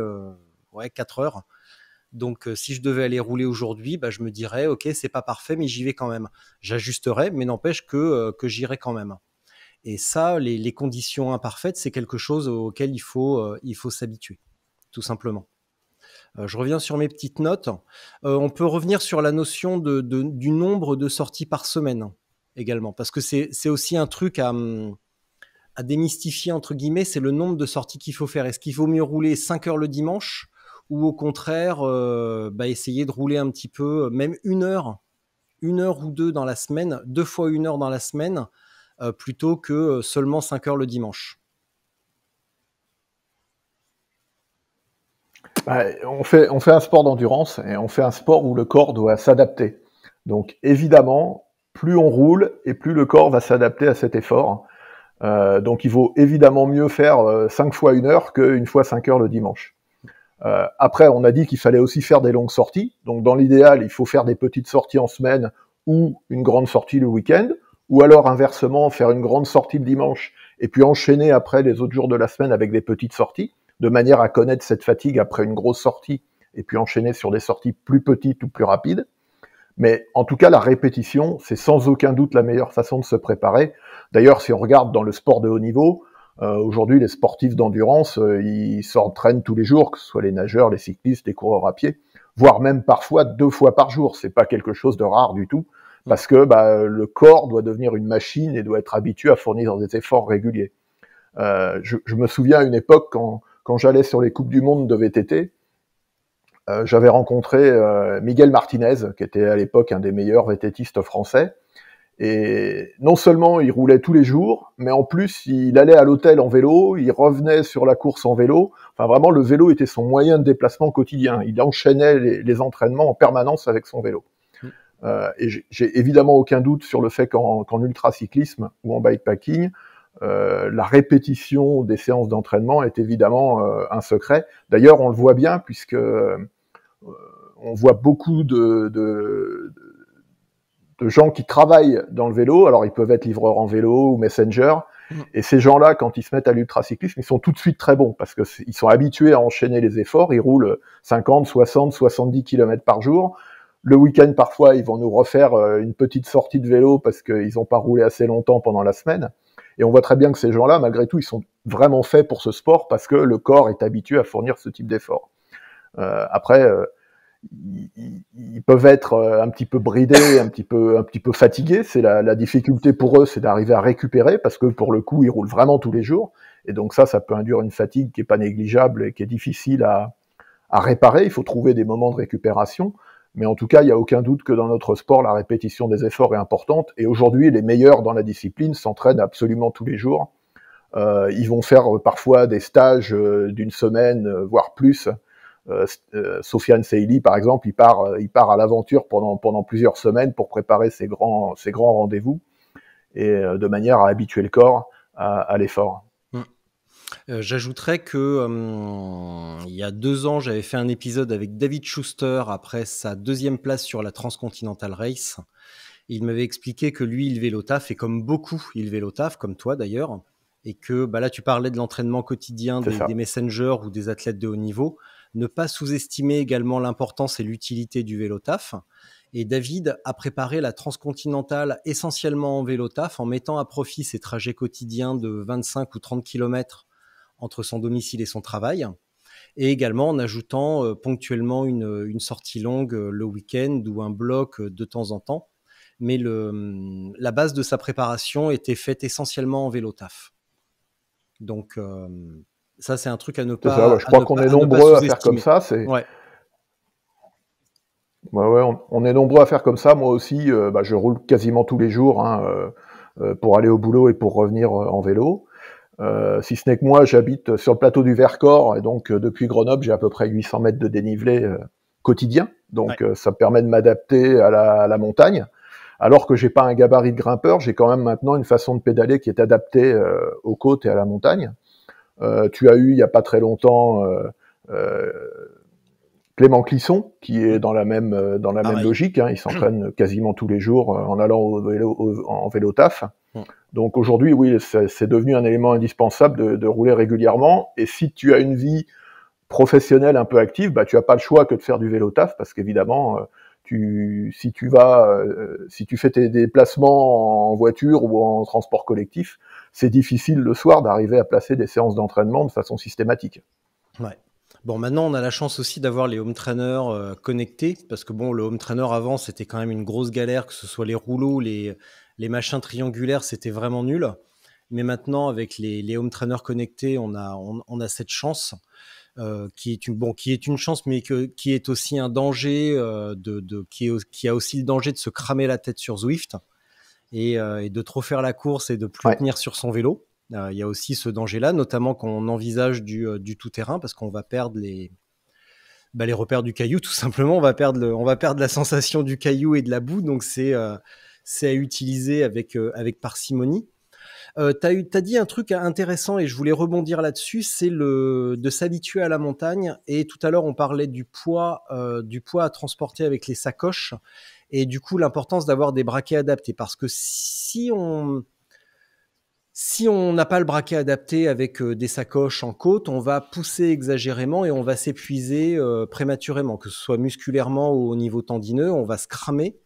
ouais, 4 heures. Donc, si je devais aller rouler aujourd'hui, bah, je me dirais, OK, c'est pas parfait, mais j'y vais quand même. J'ajusterai, mais n'empêche que, que j'irai quand même. Et ça, les, conditions imparfaites, c'est quelque chose auquel il faut, euh, s'habituer, tout simplement. Euh, je reviens sur mes petites notes. Euh, on peut revenir sur la notion du nombre de sorties par semaine hein, également, parce que c'est aussi un truc hum, à, démystifier, entre guillemets, c'est le nombre de sorties qu'il faut faire. Est-ce qu'il vaut mieux rouler 5 heures le dimanche ou au contraire bah, essayer de rouler un petit peu, même une heure, une heure ou deux dans la semaine, deux fois une heure dans la semaine euh, plutôt que euh, seulement 5 heures le dimanche bah, on, fait, un sport d'endurance et on fait un sport où le corps doit s'adapter. Donc évidemment, plus on roule et plus le corps va s'adapter à cet effort. Euh, donc il vaut évidemment mieux faire 5 fois 1 heure qu'une fois 5 heures le dimanche. après, on a dit qu'il fallait aussi faire des longues sorties. Donc dans l'idéal, il faut faire des petites sorties en semaine ou une grande sortie le week-end ou alors inversement faire une grande sortie le dimanche et puis enchaîner après les autres jours de la semaine avec des petites sorties, de manière à connaître cette fatigue après une grosse sortie et puis enchaîner sur des sorties plus petites ou plus rapides. Mais en tout cas, la répétition, c'est sans aucun doute la meilleure façon de se préparer. D'ailleurs, si on regarde dans le sport de haut niveau, euh, aujourd'hui, les sportifs d'endurance, euh, ils s'entraînent tous les jours, que ce soit les nageurs, les cyclistes, les coureurs à pied, voire même parfois deux fois par jour. C'est pas quelque chose de rare du tout parce que bah, le corps doit devenir une machine et doit être habitué à fournir des efforts réguliers. Euh, je, me souviens à une époque quand, j'allais sur les Coupes du Monde de VTT, euh, j'avais rencontré euh, Miguel Martinez, qui était à l'époque un des meilleurs VTTistes français. Et non seulement il roulait tous les jours, mais en plus il allait à l'hôtel en vélo, il revenait sur la course en vélo. Enfin vraiment, le vélo était son moyen de déplacement quotidien. Il enchaînait les entraînements en permanence avec son vélo. Euh, et j'ai évidemment aucun doute sur le fait qu'en ultra ultracyclisme ou en bikepacking, euh, la répétition des séances d'entraînement est évidemment euh, un secret. D'ailleurs, on le voit bien puisque euh, on voit beaucoup de, de, de, gens qui travaillent dans le vélo. Alors, ils peuvent être livreurs en vélo ou messenger. Mmh. Et ces gens-là, quand ils se mettent à l'ultracyclisme, ils sont tout de suite très bons parce qu'ils sont habitués à enchaîner les efforts. Ils roulent 50, 60, 70 km par jour le week-end, parfois, ils vont nous refaire euh, une petite sortie de vélo parce qu'ils n'ont pas roulé assez longtemps pendant la semaine. Et on voit très bien que ces gens-là, malgré tout, ils sont vraiment faits pour ce sport parce que le corps est habitué à fournir ce type d'effort. Euh, après, euh, ils, peuvent être un petit peu bridés, un petit peu, un petit peu fatigués. C'est la, difficulté pour eux, c'est d'arriver à récupérer parce que pour le coup, ils roulent vraiment tous les jours. Et donc ça, ça peut induire une fatigue qui n'est pas négligeable et qui est difficile à, à réparer. Il faut trouver des moments de récupération. Mais en tout cas, il n'y a aucun doute que dans notre sport, la répétition des efforts est importante. Et aujourd'hui, les meilleurs dans la discipline s'entraînent absolument tous les jours. Euh, ils vont faire euh, parfois des stages euh, d'une semaine, voire plus. Euh, Sofiane Seili, par exemple, il part, il part à l'aventure pendant, pendant plusieurs semaines pour préparer ses grands, ses grands rendez-vous et de manière à habituer le corps à l'effort. Euh, j'ajouterais que euh, il y a deux ans, j'avais fait un épisode avec David Schuster après sa deuxième place sur la Transcontinental Race. Il m'avait expliqué que lui, il vélo taf, et comme beaucoup, il vélo taf, comme toi d'ailleurs, et que bah, là, tu parlais de l'entraînement quotidien des, messengers ou des athlètes de haut niveau. Ne pas sous-estimer également l'importance et l'utilité du vélo taf. Et David a préparé la Transcontinental essentiellement en vélo en mettant à profit ses trajets quotidiens de 25 ou 30 km entre son domicile et son travail, et également en ajoutant euh, ponctuellement euh, une, sortie longue euh, le week-end ou un bloc de temps en temps. Mais le, hum, la base de sa préparation était faite essentiellement en vélo taf. Donc ça, c'est un truc à ne pas. Je crois qu'on est nombreux à, faire comme ça. Ouais. ouais, on, est nombreux à faire comme ça. Moi aussi, bah, je roule quasiment tous les jours hein, pour aller au boulot et pour revenir en vélo. Euh, si ce n'est que moi, j'habite sur le plateau du Vercors et donc euh, depuis Grenoble, j'ai à peu près 800 mètres de dénivelé euh, quotidien. Donc ça me permet de m'adapter à la, montagne. Alors que j'ai pas un gabarit de grimpeur, j'ai quand même maintenant une façon de pédaler qui est adaptée aux côtes et à la montagne. tu as eu il y a pas très longtemps Clément Clisson qui est dans la même dans la ah même logique. Hein, il s'entraîne quasiment tous les jours en allant au vélo, en vélo taf. Donc aujourd'hui, oui, c'est devenu un élément indispensable de, rouler régulièrement. Et si tu as une vie professionnelle un peu active, bah, tu n'as pas le choix que de faire du vélo taf parce qu'évidemment, euh, tu, si tu vas, euh, si tu fais tes déplacements en voiture ou en transport collectif, c'est difficile le soir d'arriver à placer des séances d'entraînement de façon systématique. Ouais. Bon, maintenant, on a la chance aussi d'avoir les home trainers euh, connectés, parce que bon, le home trainer avant, c'était quand même une grosse galère, que ce soit les rouleaux, les, les machins triangulaires, c'était vraiment nul. Mais maintenant, avec les, home trainers connectés, on a, on, a cette chance. Euh, qui est une bon, qui est une chance, mais que, qui est aussi un danger euh, de, qui, qui, a aussi le danger de se cramer la tête sur Zwift et, euh, de trop faire la course et de plus tenir sur son vélo. Il y a aussi ce danger-là, notamment quand on envisage du, du tout-terrain, parce qu'on va perdre les, bah, les repères du caillou, [LAUGHS] tout simplement. On va perdre, on va perdre la sensation du caillou et de la boue, donc c'est c'est à utiliser avec, euh, avec parcimonie. Euh, tu as, dit un truc intéressant et je voulais rebondir là-dessus, c'est le de s'habituer à la montagne. Et tout à l'heure, on parlait du poids, euh, du poids à transporter avec les sacoches et du coup l'importance d'avoir des braquets adaptés parce que si on si on n'a pas le braquet adapté avec des sacoches en côte, on va pousser exagérément et on va s'épuiser prématurément, que ce soit musculairement ou au niveau tendineux, on va se cramer.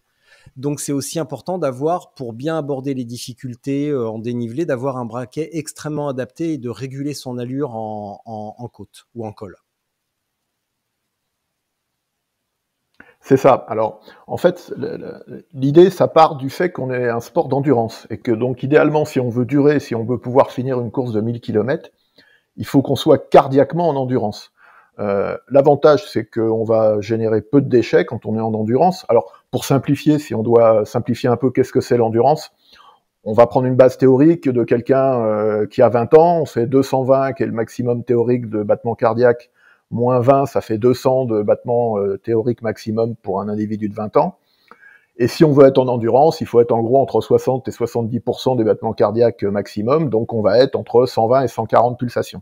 Donc c'est aussi important d'avoir, pour bien aborder les difficultés euh, en dénivelé, d'avoir un braquet extrêmement adapté et de réguler son allure en, côte ou en col. C'est ça. Alors, en fait, l'idée, ça part du fait qu'on est un sport d'endurance et que donc idéalement, si on veut durer, si on veut pouvoir finir une course de 1000 km, il faut qu'on soit cardiaquement en endurance. Euh, l'avantage, c'est qu'on va générer peu de déchets quand on est en endurance. Alors, pour simplifier, si on doit simplifier un peu qu'est-ce que c'est l'endurance, on va prendre une base théorique de quelqu'un euh, qui a 20 ans, on fait 220 qui est le maximum théorique de battements cardiaques, moins 20, ça fait 200 de battements euh, théoriques maximum pour un individu de 20 ans. Et si on veut être en endurance, il faut être en gros entre 60 et 70% des battements cardiaques maximum, donc on va être entre 120 et 140 pulsations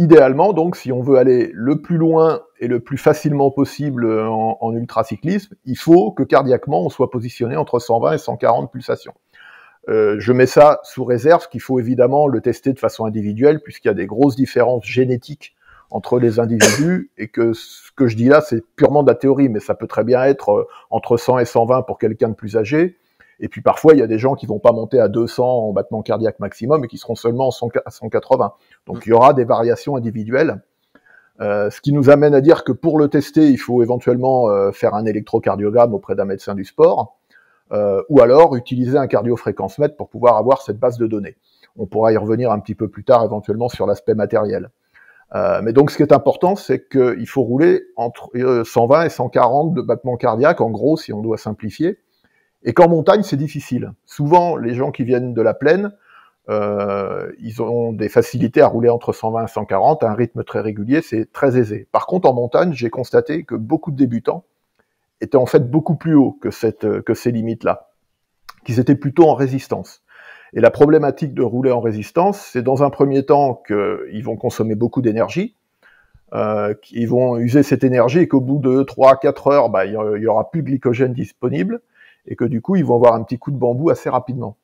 idéalement, donc, si on veut aller le plus loin et le plus facilement possible euh, en, ultracyclisme, il faut que cardiaquement, on soit positionné entre 120 et 140 pulsations. Euh, je mets ça sous réserve qu'il faut évidemment le tester de façon individuelle puisqu'il y a des grosses différences génétiques entre les individus et que ce que je dis là c'est purement de la théorie mais ça peut très bien être euh, entre 100 et 120 pour quelqu'un de plus âgé et puis parfois, il y a des gens qui ne vont pas monter à 200 en battement cardiaque maximum et qui seront seulement à 180. Donc mm. il y aura des variations individuelles. Euh, ce qui nous amène à dire que pour le tester, il faut éventuellement euh, faire un électrocardiogramme auprès d'un médecin du sport, euh, ou alors utiliser un cardiofréquencemètre pour pouvoir avoir cette base de données. On pourra y revenir un petit peu plus tard éventuellement sur l'aspect matériel. mais donc ce qui est important, c'est qu'il faut rouler entre 120 et 140 de battements cardiaques, en gros, si on doit simplifier, et qu'en montagne, c'est difficile. Souvent, les gens qui viennent de la plaine, euh, ils ont des facilités à rouler entre 120 et 140 à un rythme très régulier, c'est très aisé. Par contre, en montagne, j'ai constaté que beaucoup de débutants étaient en fait beaucoup plus haut que, que ces limites-là, qu'ils étaient plutôt en résistance. Et la problématique de rouler en résistance, c'est dans un premier temps qu'ils vont consommer beaucoup d'énergie, euh, qu'ils vont user cette énergie et qu'au bout de 3-4 heures, bah, il n'y aura plus de glycogène disponible et que du coup, ils vont avoir un petit coup de bambou assez rapidement.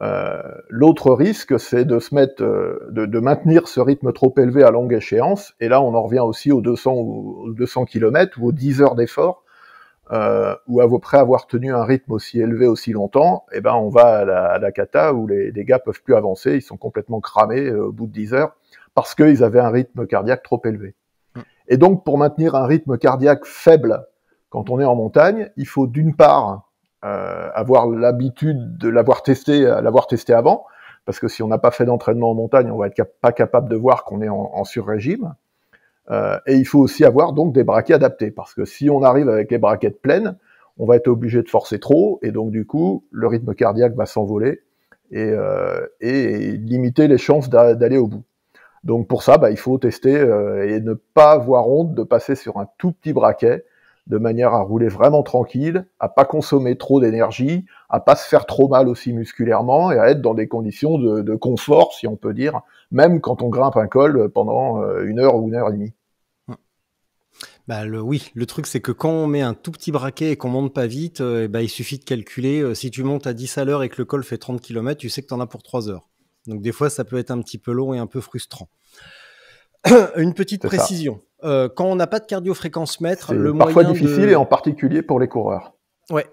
Euh, l'autre risque, c'est de se mettre, euh, de, maintenir ce rythme trop élevé à longue échéance. Et là, on en revient aussi aux 200 ou 200 km ou aux 10 heures d'effort, euh, où près avoir tenu un rythme aussi élevé aussi longtemps, et eh ben, on va à la, cata où les, gars ne peuvent plus avancer, ils sont complètement cramés euh, au bout de 10 heures parce qu'ils avaient un rythme cardiaque trop élevé. Mm. Et donc, pour maintenir un rythme cardiaque faible quand on est en montagne, il faut d'une part euh, avoir l'habitude de l'avoir testé, euh, l'avoir testé avant, parce que si on n'a pas fait d'entraînement en montagne, on va être pas capable de voir qu'on est en, en sur-régime. Euh, et il faut aussi avoir donc des braquets adaptés, parce que si on arrive avec les braquettes pleines, on va être obligé de forcer trop, et donc du coup, le rythme cardiaque va s'envoler et, euh, et, limiter les chances d'aller au bout. Donc pour ça, bah, il faut tester euh, et ne pas avoir honte de passer sur un tout petit braquet de manière à rouler vraiment tranquille, à pas consommer trop d'énergie, à pas se faire trop mal aussi musculairement et à être dans des conditions de, confort, si on peut dire, même quand on grimpe un col pendant euh, une heure ou une heure et demie. Hum. Bah oui, le truc c'est que quand on met un tout petit braquet et qu'on monte pas vite, euh, eh ben, il suffit de calculer. Euh, si tu montes à 10 à l'heure et que le col fait 30 km, tu sais que tu en as pour 3 heures. Donc des fois ça peut être un petit peu long et un peu frustrant. [COUGHS] Une petite précision. Euh, quand on n'a pas de cardiofréquence mètre, le parfois moyen difficile et en particulier pour les coureurs. Ouais.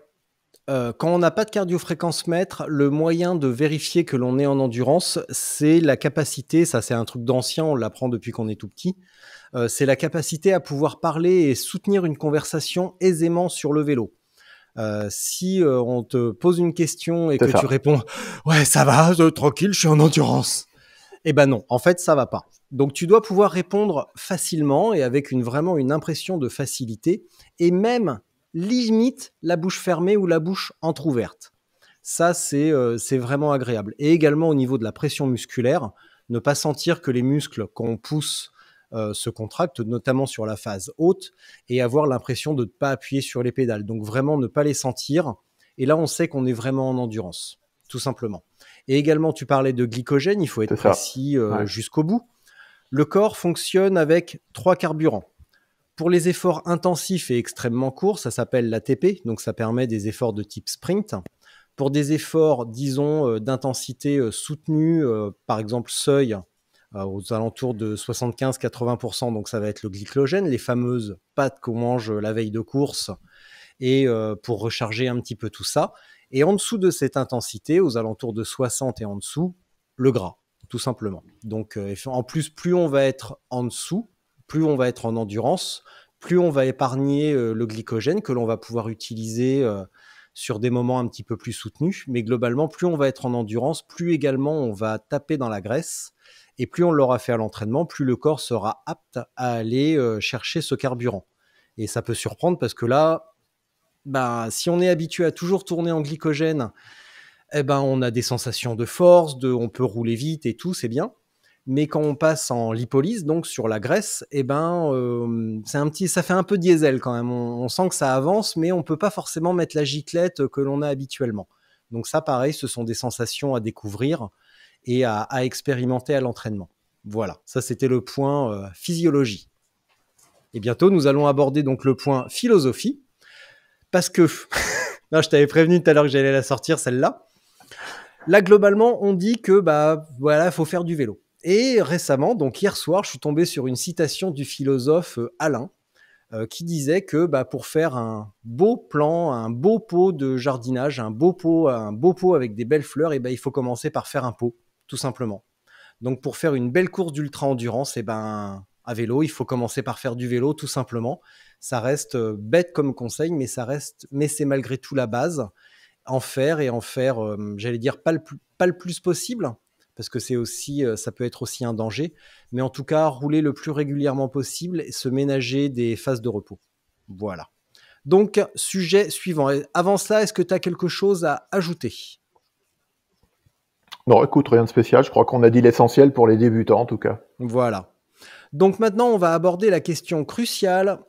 Euh, quand on n'a pas de cardiofréquence mètre, le moyen de vérifier que l'on est en endurance, c'est la capacité, ça c'est un truc d'ancien, on l'apprend depuis qu'on est tout petit, euh, c'est la capacité à pouvoir parler et soutenir une conversation aisément sur le vélo. si on te pose une question et que tu réponds ouais ça va tranquille je suis en endurance eh ben non, en fait, ça va pas. Donc tu dois pouvoir répondre facilement et avec vraiment une impression de facilité et même limite la bouche fermée ou la bouche entrouverte. Ça, euh, c'est vraiment agréable. Et également au niveau de la pression musculaire, ne pas sentir que les muscles qu'on pousse euh, se contractent, notamment sur la phase haute, et avoir l'impression de ne pas appuyer sur les pédales. Donc vraiment ne pas les sentir. Et là, on sait qu'on est vraiment en endurance, tout simplement. Et également, tu parlais de glycogène, il faut être précis euh, jusqu'au bout. Le corps fonctionne avec trois carburants. Pour les efforts intensifs et extrêmement courts, ça s'appelle l'ATP, donc ça permet des efforts de type sprint. Pour des efforts, disons, euh, d'intensité euh, soutenue, par exemple seuil, aux alentours de 75-80%, donc ça va être le glycogène, les fameuses pâtes qu'on mange la veille de course, et pour recharger un petit peu tout ça. Et en dessous de cette intensité, aux alentours de 60 et en dessous, le gras, tout simplement. Donc euh, en plus, plus on va être en dessous, plus on va être en endurance, plus on va épargner euh, le glycogène que l'on va pouvoir utiliser euh, sur des moments un petit peu plus soutenus. Mais globalement, plus on va être en endurance, plus également on va taper dans la graisse. Et plus on l'aura fait à l'entraînement, plus le corps sera apte à aller chercher ce carburant. Et ça peut surprendre parce que là, bah, si on est habitué à toujours tourner en glycogène, eh ben, on a des sensations de force, on peut rouler vite et tout, c'est bien. Mais quand on passe en lipolyse, donc sur la graisse, eh ben, euh, c'est un petit, ça fait un peu diesel quand même. On, sent que ça avance, mais on ne peut pas forcément mettre la giclette que l'on a habituellement. Donc ça, pareil, ce sont des sensations à découvrir et à, expérimenter à l'entraînement. Voilà, ça c'était le point euh, physiologie. Et bientôt, nous allons aborder donc le point philosophie, parce que, [LAUGHS] non, je t'avais prévenu tout à l'heure que j'allais la sortir, celle-là. Là, globalement, on dit que, bah, voilà, faut faire du vélo. Et récemment, donc hier soir, je suis tombé sur une citation du philosophe euh, Alain, euh, qui disait que bah, pour faire un beau plan, un beau pot de jardinage, un beau pot, un beau pot avec des belles fleurs, et eh ben, il faut commencer par faire un pot, tout simplement. Donc pour faire une belle course d'ultra endurance, et eh ben à vélo, il faut commencer par faire du vélo, tout simplement. Ça reste euh, bête comme conseil, mais ça reste, mais c'est malgré tout la base. En faire et en faire, euh, j'allais dire pas le, plus, pas le plus possible, parce que c'est aussi, euh, ça peut être aussi un danger, mais en tout cas rouler le plus régulièrement possible et se ménager des phases de repos. Voilà. Donc, sujet suivant. Avant cela, est-ce que tu as quelque chose à ajouter Non, écoute, rien de spécial. Je crois qu'on a dit l'essentiel pour les débutants, en tout cas. Voilà. Donc maintenant, on va aborder la question cruciale.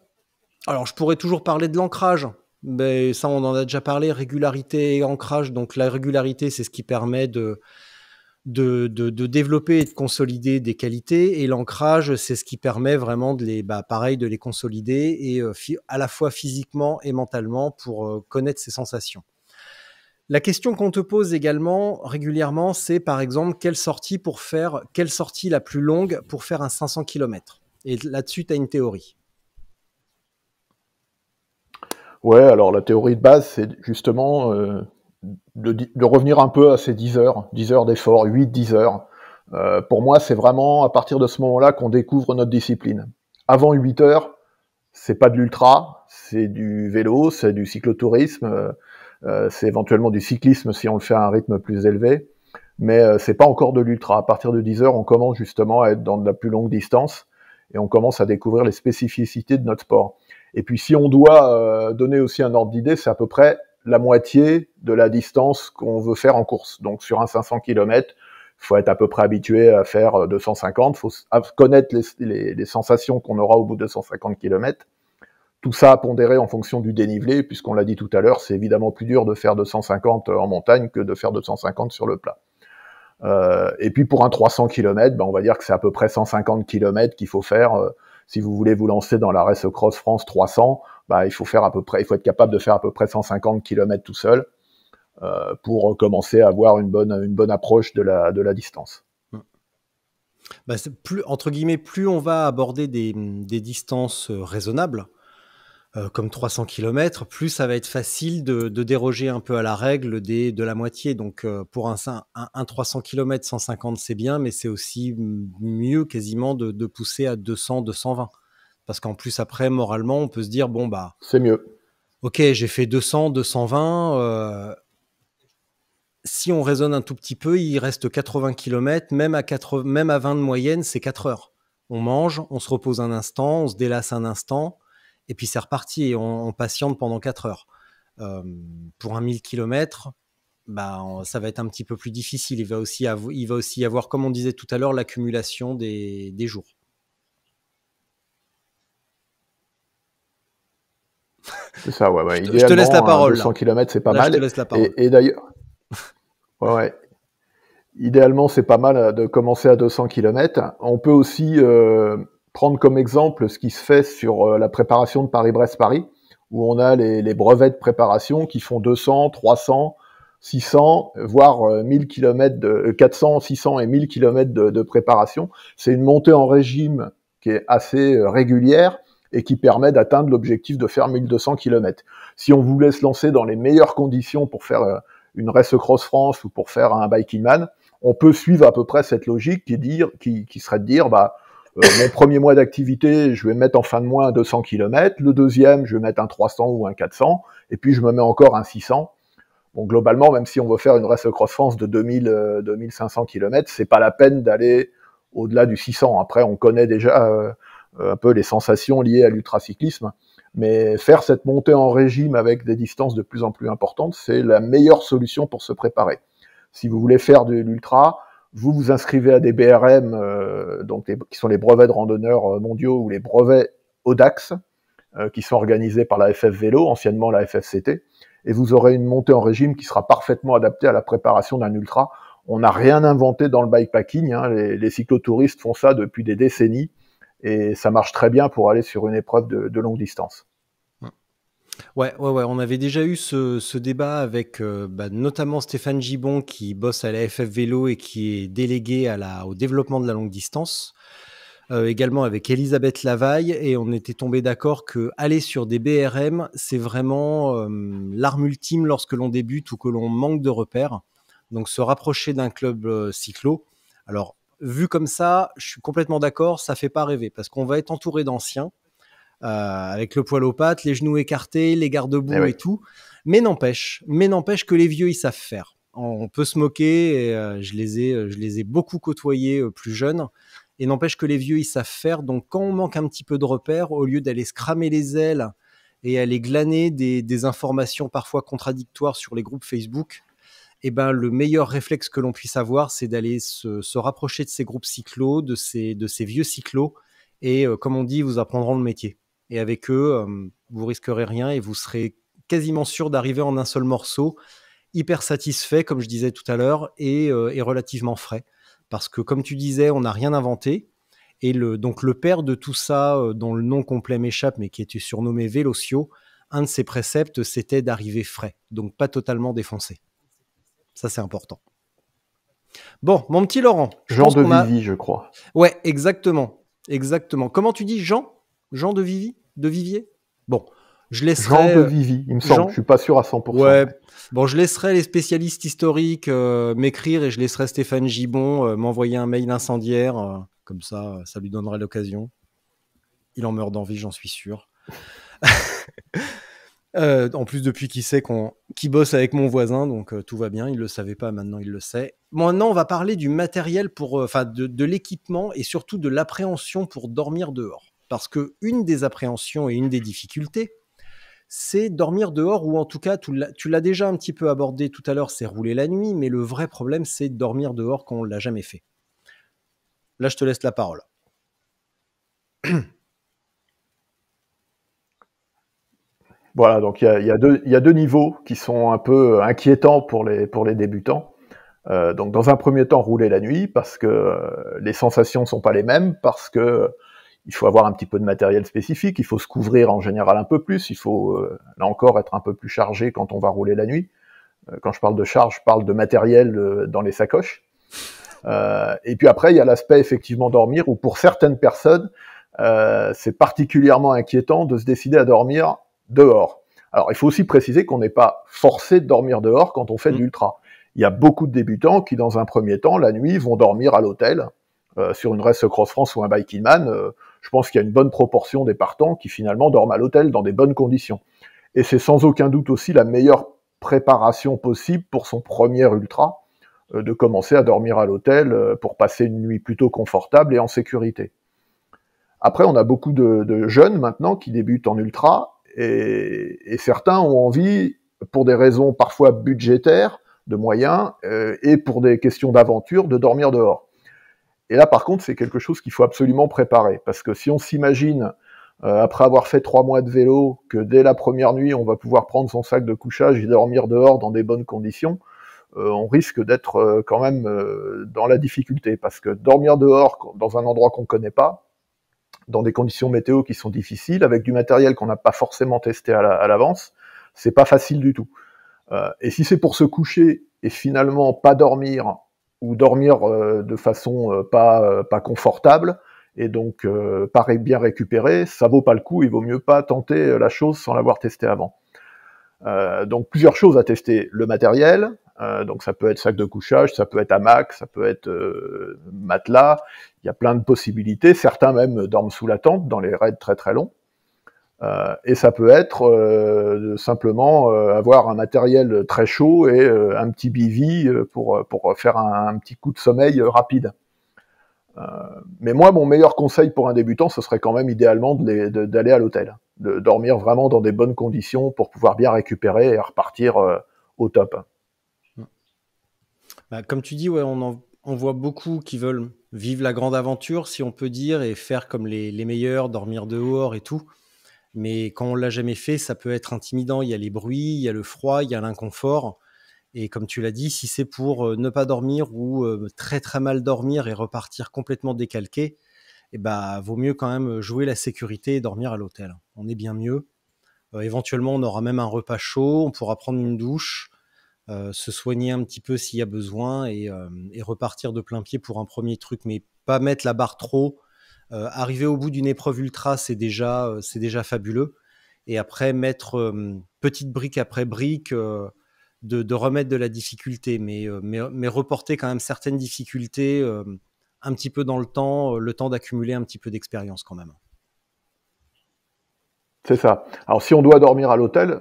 Alors, je pourrais toujours parler de l'ancrage. Mais ça, on en a déjà parlé, régularité et ancrage. Donc, la régularité, c'est ce qui permet de, de, développer et de consolider des qualités. Et l'ancrage, c'est ce qui permet vraiment de les, bah, pareil, de les consolider et euh, à la fois physiquement et mentalement pour euh, connaître ses sensations. La question qu'on te pose également régulièrement, c'est par exemple quelle sortie pour faire, quelle sortie la plus longue pour faire un 500 km. Et là-dessus, tu as une théorie. Ouais, alors la théorie de base, c'est justement euh, de, revenir un peu à ces 10 heures, 10 heures d'effort, 8-10 heures. Euh, pour moi, c'est vraiment à partir de ce moment-là qu'on découvre notre discipline. Avant 8 heures, c'est pas de l'ultra, c'est du vélo, c'est du cyclotourisme, euh, euh, c'est éventuellement du cyclisme si on le fait à un rythme plus élevé, mais c'est pas encore de l'ultra. À partir de 10 heures, on commence justement à être dans de la plus longue distance et on commence à découvrir les spécificités de notre sport. Et puis si on doit euh, donner aussi un ordre d'idée, c'est à peu près la moitié de la distance qu'on veut faire en course. Donc sur un 500 km, il faut être à peu près habitué à faire 250, euh, Il faut connaître les, sensations qu'on aura au bout de 250 km. Tout ça à pondérer en fonction du dénivelé, puisqu'on l'a dit tout à l'heure, c'est évidemment plus dur de faire 250 euh, en montagne que de faire 250 sur le plat. et puis pour un 300 km, ben, on va dire que c'est à peu près 150 km qu'il faut faire si vous voulez vous lancer dans la Race Cross France 300, bah, il faut faire à peu près, il faut être capable de faire à peu près 150 km tout seul euh, pour commencer à avoir une bonne, une bonne approche de la, distance. Bah, plus, entre guillemets, plus on va aborder des distances euh, raisonnables, euh, comme 300 km, plus ça va être facile de, déroger un peu à la règle des, de la moitié. Donc euh, pour un, 300 km, 150 c'est bien, mais c'est aussi mieux quasiment de, pousser à 200, 220. Parce qu'en plus après, moralement, on peut se dire, bon bah... C'est mieux. Ok, j'ai fait 200, 220. Euh, si on raisonne un tout petit peu, il reste 80 km, même à, même à 20 de moyenne, c'est 4 heures. On mange, on se repose un instant, on se délasse un instant et puis c'est reparti et on, patiente pendant 4 heures. Euh, pour un 1000 km, bah, ça va être un petit peu plus difficile. Il va aussi, il va aussi y avoir, comme on disait tout à l'heure, l'accumulation des, jours. C'est ça, ouais. ouais. Je, te, laisse la parole. 100 km, c'est pas mal. Et, d'ailleurs, [LAUGHS] ouais, Idéalement, c'est pas mal de commencer à 200 km. On peut aussi euh, prendre comme exemple ce qui se fait sur euh, la préparation de Paris-Brest-Paris, où on a les, brevets de préparation qui font 200, 300, 600, voire 1000 euh, km de, 400, euh, 600 et 1000 km de, préparation. C'est une montée en régime qui est assez régulière et qui permet d'atteindre l'objectif de faire 1200 km. Si on voulait se lancer dans les meilleures conditions pour faire une race cross France ou pour faire un biking man, on peut suivre à peu près cette logique qui, dire, qui serait de dire, bah, euh, mon premier mois d'activité, je vais mettre en fin de mois un 200 km, le deuxième, je vais mettre un 300 ou un 400, et puis je me mets encore un 600. Bon, globalement, même si on veut faire une race cross France de 2000, 2500 km, c'est pas la peine d'aller au-delà du 600. Après, on connaît déjà euh, un peu les sensations liées à l'ultracyclisme, mais faire cette montée en régime avec des distances de plus en plus importantes, c'est la meilleure solution pour se préparer. Si vous voulez faire de l'ultra, vous vous inscrivez à des BRM, euh, donc qui sont les brevets de randonneurs euh, mondiaux ou les brevets ODAX, euh, qui sont organisés par la FF Vélo, anciennement la FFCT, et vous aurez une montée en régime qui sera parfaitement adaptée à la préparation d'un ultra. On n'a rien inventé dans le bikepacking, hein, les, cyclotouristes font ça depuis des décennies, et ça marche très bien pour aller sur une épreuve de longue distance. Ouais, ouais, ouais, on avait déjà eu ce, débat avec euh, bah, notamment Stéphane Gibon qui bosse à la FF Vélo et qui est délégué au développement de la longue distance. Euh, également avec Elisabeth Lavaille et on était tombé d'accord que aller sur des BRM, c'est vraiment euh, l'arme ultime lorsque l'on débute ou que l'on manque de repères. Donc se rapprocher d'un club cyclo. Alors vu comme ça, je suis complètement d'accord, ça fait pas rêver parce qu'on va être entouré d'anciens euh, avec le poil aux pattes, les genoux écartés, les garde-boue eh et, tout. Mais n'empêche, mais n'empêche que les vieux, ils savent faire. On peut se moquer. Euh, je les ai, euh, je les ai beaucoup côtoyés plus jeunes. Et n'empêche que les vieux, ils savent faire. Donc, quand on manque un petit peu de repères, au lieu d'aller se cramer les ailes et aller glaner des, informations parfois contradictoires sur les groupes Facebook, eh ben, le meilleur réflexe que l'on puisse avoir, c'est d'aller se, rapprocher de ces groupes cyclos, de ces, de ces vieux cyclos. Et comme on dit, vous apprendront le métier. Et avec eux, vous risquerez rien et vous serez quasiment sûr d'arriver en un seul morceau, hyper satisfait, comme je disais tout à l'heure, et, relativement frais. Parce que, comme tu disais, on n'a rien inventé. Et donc, le père de tout ça, dont le nom complet m'échappe, mais qui était surnommé Velocio, un de ses préceptes, c'était d'arriver frais, donc pas totalement défoncé. Ça, c'est important. Bon, mon petit Laurent. Jean de Vivi, je crois. Ouais, exactement. Exactement. Comment tu dis Jean Jean de Vivi De Vivier Bon, je laisserai. Jean de euh, Vivi, il me semble. Je suis pas sûr à 100%. Ouais. Bon, je laisserai les spécialistes historiques euh, m'écrire et je laisserai Stéphane Gibon euh, m'envoyer un mail incendiaire. comme ça, ça lui donnera l'occasion. Il en meurt d'envie, j'en suis sûr. [LAUGHS] en plus, depuis qu'il sait qu'on, qui bosse avec mon voisin, donc tout va bien. Il le savait pas, maintenant il le sait. maintenant, on va parler du matériel pour, enfin, de l'équipement et surtout de l'appréhension pour dormir dehors. Parce que une des appréhensions et une des difficultés, c'est dormir dehors ou en tout cas, tu l'as déjà un petit peu abordé tout à l'heure, c'est rouler la nuit, mais le vrai problème, c'est dormir dehors quand on l'a jamais fait. Là, je te laisse la parole. [CLEARS THROAT] Voilà, donc il y, a, deux niveaux qui sont un peu euh, inquiétants pour les, débutants. Euh, donc dans un premier temps, rouler la nuit parce que euh, les sensations ne sont pas les mêmes, parce que il faut avoir un petit peu de matériel spécifique, il faut se couvrir en général un peu plus, il faut euh, là encore être un peu plus chargé quand on va rouler la nuit. Euh, quand je parle de charge, je parle de matériel euh, dans les sacoches. et puis après, il y a l'aspect effectivement dormir, où pour certaines personnes, c'est particulièrement inquiétant de se décider à dormir dehors. Alors, il faut aussi préciser qu'on n'est pas forcé de dormir dehors quand on fait de mmh. l'ultra. Il y a beaucoup de débutants qui, dans un premier temps, la nuit, vont dormir à l'hôtel, sur une race Cross France ou un Biking Man je pense qu'il y a une bonne proportion des partants qui finalement dorment à l'hôtel dans des bonnes conditions. Et c'est sans aucun doute aussi la meilleure préparation possible pour son premier ultra, euh, de commencer à dormir à l'hôtel euh, pour passer une nuit plutôt confortable et en sécurité. Après, on a beaucoup de, jeunes maintenant qui débutent en ultra et, certains ont envie, pour des raisons parfois budgétaires, de moyens euh, et pour des questions d'aventure, de dormir dehors. Et là, par contre, c'est quelque chose qu'il faut absolument préparer. Parce que si on s'imagine, euh, après avoir fait trois mois de vélo, que dès la première nuit, on va pouvoir prendre son sac de couchage et dormir dehors dans des bonnes conditions, euh, on risque d'être euh, quand même dans la difficulté. Parce que dormir dehors, dans un endroit qu'on ne connaît pas, dans des conditions météo qui sont difficiles, avec du matériel qu'on n'a pas forcément testé à l'avance, c'est pas facile du tout. et si c'est pour se coucher et finalement pas dormir ou dormir euh, de façon euh, pas, euh, pas confortable et donc pas bien récupéré, ça vaut pas le coup, il vaut mieux pas tenter la chose sans l'avoir testé avant. donc plusieurs choses à tester, le matériel, donc ça peut être sac de couchage, ça peut être hamac, ça peut être matelas, il y a plein de possibilités, certains même dorment sous la tente dans les raids très très longs. Euh, et ça peut être euh, simplement euh, avoir un matériel très chaud et un petit bivy pour, faire un, petit coup de sommeil rapide. mais moi, mon meilleur conseil pour un débutant, ce serait quand même idéalement d'aller à l'hôtel, de dormir vraiment dans des bonnes conditions pour pouvoir bien récupérer et repartir au top. Bah, comme tu dis, on, voit beaucoup qui veulent vivre la grande aventure, si on peut dire, et faire comme les meilleurs, dormir dehors et tout. Mais quand on l'a jamais fait, ça peut être intimidant. Il y a les bruits, il y a le froid, il y a l'inconfort. Et comme tu l'as dit, si c'est pour euh, ne pas dormir ou euh, très très mal dormir et repartir complètement décalqué, eh ben, vaut mieux quand même euh, jouer la sécurité et dormir à l'hôtel. On est bien mieux. éventuellement, on aura même un repas chaud, on pourra prendre une douche, se soigner un petit peu s'il y a besoin et, et, repartir de plein pied pour un premier truc, mais pas mettre la barre trop euh, arriver au bout d'une épreuve ultra, c'est déjà, euh, fabuleux. Et après, mettre euh, petite brique après brique, de, remettre de la difficulté, mais, reporter quand même certaines difficultés un petit peu dans le temps, le temps d'accumuler un petit peu d'expérience quand même. C'est ça. Alors si on doit dormir à l'hôtel,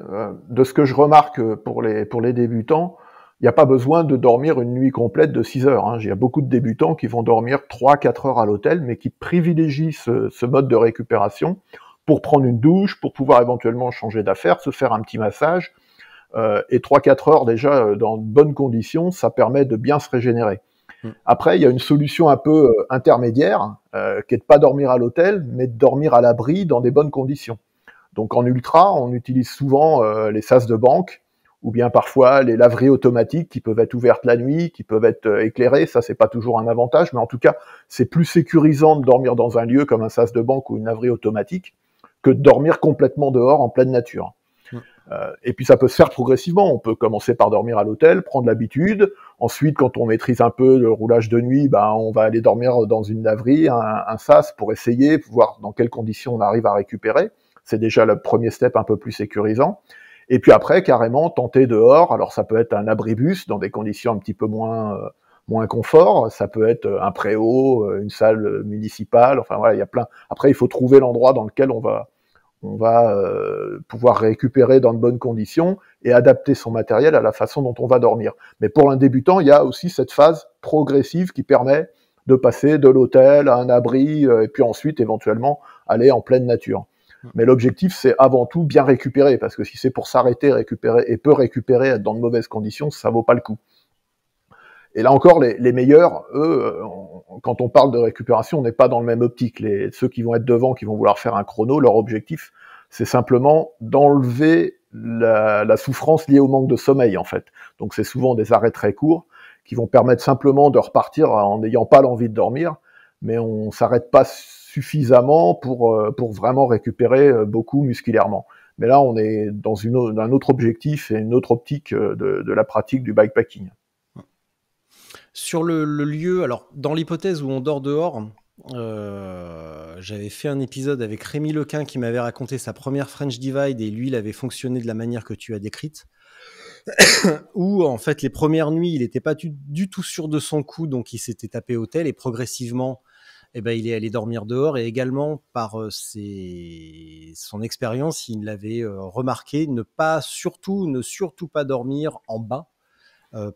de ce que je remarque pour les débutants, il n'y a pas besoin de dormir une nuit complète de 6 heures. Hein. Il y a beaucoup de débutants qui vont dormir 3-4 heures à l'hôtel, mais qui privilégient ce, mode de récupération pour prendre une douche, pour pouvoir éventuellement changer d'affaires, se faire un petit massage. Euh, et 3-4 heures déjà euh, dans de bonnes conditions, ça permet de bien se régénérer. Hmm. Après, il y a une solution un peu euh, intermédiaire, qui est de pas dormir à l'hôtel, mais de dormir à l'abri dans des bonnes conditions. Donc en ultra, on utilise souvent les sas de banque ou bien parfois les laveries automatiques qui peuvent être ouvertes la nuit, qui peuvent être euh, éclairées. Ça, c'est pas toujours un avantage, mais en tout cas, c'est plus sécurisant de dormir dans un lieu comme un sas de banque ou une laverie automatique que de dormir complètement dehors en pleine nature. Euh, et puis ça peut se faire progressivement. On peut commencer par dormir à l'hôtel, prendre l'habitude. Ensuite, quand on maîtrise un peu le roulage de nuit, ben, on va aller dormir dans une laverie, un, sas, pour essayer, voir dans quelles conditions on arrive à récupérer. C'est déjà le premier step un peu plus sécurisant. Et puis après, carrément, tenter dehors. Alors ça peut être un abribus dans des conditions un petit peu moins euh, moins confort. Ça peut être euh, un préau, euh, une salle municipale. Enfin voilà, il y a plein. Après, il faut trouver l'endroit dans lequel on va on va pouvoir récupérer dans de bonnes conditions et adapter son matériel à la façon dont on va dormir. Mais pour un débutant, il y a aussi cette phase progressive qui permet de passer de l'hôtel à un abri et puis ensuite éventuellement aller en pleine nature. Mais l'objectif, c'est avant tout bien récupérer, parce que si c'est pour s'arrêter, récupérer et peu récupérer, dans de mauvaises conditions, ça vaut pas le coup. Et là encore, les, meilleurs, eux, euh, quand on parle de récupération, on n'est pas dans le même optique. Les, ceux qui vont être devant, qui vont vouloir faire un chrono, leur objectif, c'est simplement d'enlever la, la, souffrance liée au manque de sommeil, en fait. Donc c'est souvent des arrêts très courts qui vont permettre simplement de repartir en n'ayant pas l'envie de dormir, mais on s'arrête pas suffisamment pour, euh, pour vraiment récupérer euh, beaucoup musculairement. Mais là, on est dans, une, un autre objectif et une autre optique euh, de, la pratique du bikepacking. Sur le, lieu, alors dans l'hypothèse où on dort dehors, j'avais fait un épisode avec Rémi Lequin qui m'avait raconté sa première French Divide et lui, il avait fonctionné de la manière que tu as décrite. [COUGHS] où en fait les premières nuits il n'était pas du, tout sûr de son coup donc il s'était tapé hôtel et progressivement eh ben, il est allé dormir dehors et également par son expérience, il l'avait remarqué, ne pas surtout, ne surtout pas dormir en bas.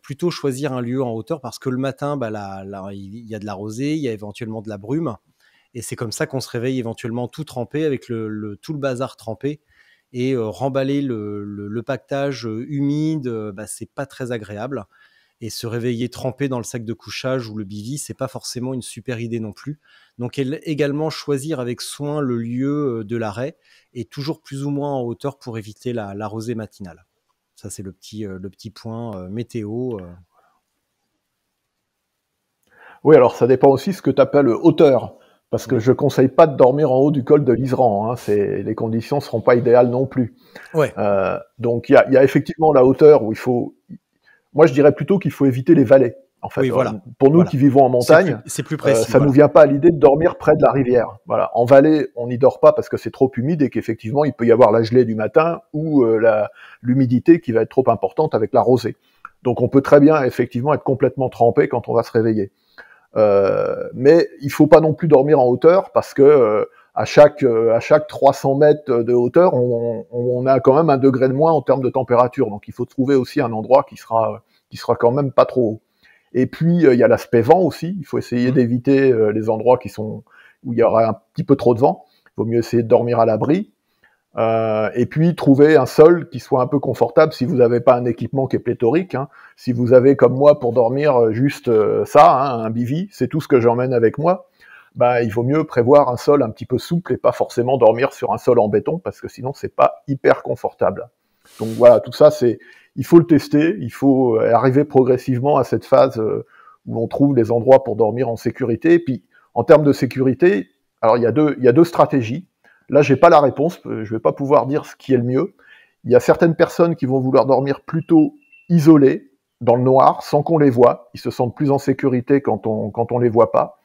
plutôt choisir un lieu en hauteur parce que le matin, bah, il y a de la rosée, il y a éventuellement de la brume. Et c'est comme ça qu'on se réveille éventuellement tout trempé, avec le, tout le bazar trempé. Et remballer le, le, pactage humide, bah, c'est pas très agréable et se réveiller trempé dans le sac de couchage ou le bivy, c'est pas forcément une super idée non plus. Donc également choisir avec soin le lieu euh, de l'arrêt et toujours plus ou moins en hauteur pour éviter la, rosée matinale. Ça c'est le petit euh, le petit point euh, météo. Oui, alors ça dépend aussi ce que tu appelles hauteur parce que je conseille pas de dormir en haut du col de l'Isran. Hein, les conditions seront pas idéales non plus. Ouais. donc il y a, effectivement la hauteur où il faut moi, je dirais plutôt qu'il faut éviter les vallées. En fait, euh, pour nous qui vivons en montagne, euh, ça ne nous vient pas à l'idée de dormir près de la rivière. Voilà, en vallée, on n'y dort pas parce que c'est trop humide et qu'effectivement, il peut y avoir la gelée du matin ou euh, l'humidité qui va être trop importante avec la rosée. Donc, on peut très bien effectivement être complètement trempé quand on va se réveiller. mais il ne faut pas non plus dormir en hauteur parce que à chaque euh, à chaque 300 mètres de hauteur, on, a quand même un degré de moins en termes de température. Donc il faut trouver aussi un endroit qui sera qui sera quand même pas trop haut. Et puis euh, il y a l'aspect vent aussi. Il faut essayer mmh. d'éviter euh, les endroits qui sont où il y aura un petit peu trop de vent. Il vaut mieux essayer de dormir à l'abri. et puis trouver un sol qui soit un peu confortable si vous n'avez pas un équipement qui est pléthorique. Hein. Si vous avez comme moi pour dormir juste ça, hein, un bivy, c'est tout ce que j'emmène avec moi bah, il vaut mieux prévoir un sol un petit peu souple et pas forcément dormir sur un sol en béton parce que sinon c'est pas hyper confortable. Donc voilà, tout ça c'est, il faut le tester, il faut euh, arriver progressivement à cette phase euh, où on trouve des endroits pour dormir en sécurité. Et puis en termes de sécurité, alors il y a deux, il y a deux stratégies. Là, j'ai pas la réponse, euh, je vais pas pouvoir dire ce qui est le mieux. Il y a certaines personnes qui vont vouloir dormir plutôt isolées, dans le noir, sans qu'on les voit. Ils se sentent plus en sécurité quand on quand on les voit pas.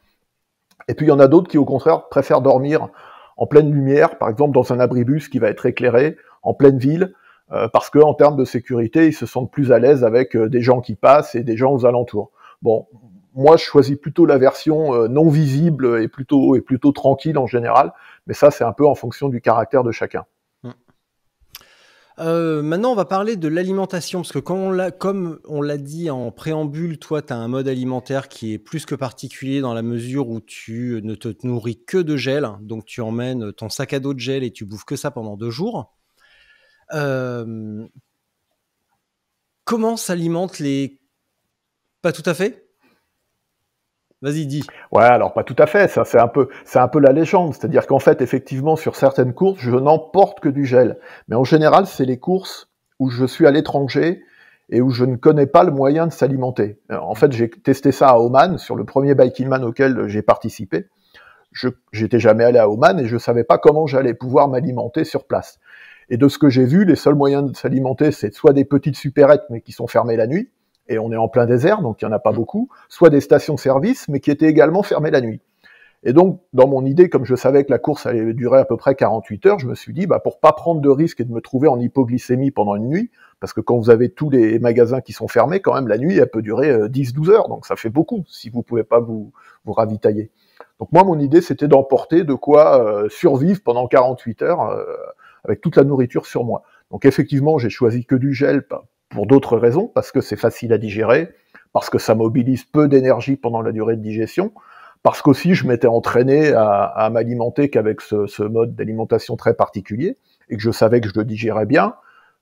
Et puis il y en a d'autres qui, au contraire, préfèrent dormir en pleine lumière, par exemple dans un abribus qui va être éclairé, en pleine ville, euh, parce que en termes de sécurité, ils se sentent plus à l'aise avec euh, des gens qui passent et des gens aux alentours. Bon, moi je choisis plutôt la version euh, non visible et plutôt et plutôt tranquille en général, mais ça c'est un peu en fonction du caractère de chacun. Euh, maintenant, on va parler de l'alimentation, parce que comme on l'a dit en préambule, toi, tu as un mode alimentaire qui est plus que particulier dans la mesure où tu ne te nourris que de gel, donc tu emmènes ton sac à dos de gel et tu bouffes que ça pendant deux jours. Euh, comment s'alimentent les... Pas tout à fait Vas-y, dis. Ouais, alors pas tout à fait. Ça, c'est un peu, c'est un peu la légende. C'est-à-dire qu'en fait, effectivement, sur certaines courses, je n'emporte que du gel. Mais en général, c'est les courses où je suis à l'étranger et où je ne connais pas le moyen de s'alimenter. Euh, en fait, j'ai testé ça à Oman, sur le premier Bikingman auquel j'ai participé. Je n'étais jamais allé à Oman et je ne savais pas comment j'allais pouvoir m'alimenter sur place. Et de ce que j'ai vu, les seuls moyens de s'alimenter, c'est soit des petites supérettes, mais qui sont fermées la nuit, et on est en plein désert, donc il n'y en a pas mm. beaucoup, soit des stations-service, mais qui étaient également fermées la nuit. Et donc, dans mon idée, comme je savais que la course allait durer à peu près 48 heures, je me suis dit, bah, pour pas prendre de risque et de me trouver en hypoglycémie pendant une nuit, parce que quand vous avez tous les magasins qui sont fermés, quand même, la nuit, elle peut durer 10-12 euh, heures, donc ça fait beaucoup si vous pouvez pas vous, vous ravitailler. Donc moi, mon idée, c'était d'emporter de quoi euh, survivre pendant 48 heures euh, avec toute la nourriture sur moi. Donc effectivement, j'ai choisi que du gel pour d'autres raisons, parce que c'est facile à digérer, parce que ça mobilise peu d'énergie pendant la durée de digestion, parce qu'aussi je m'étais entraîné à, m'alimenter qu'avec ce, mode d'alimentation très particulier, et que je savais que je le digérais bien,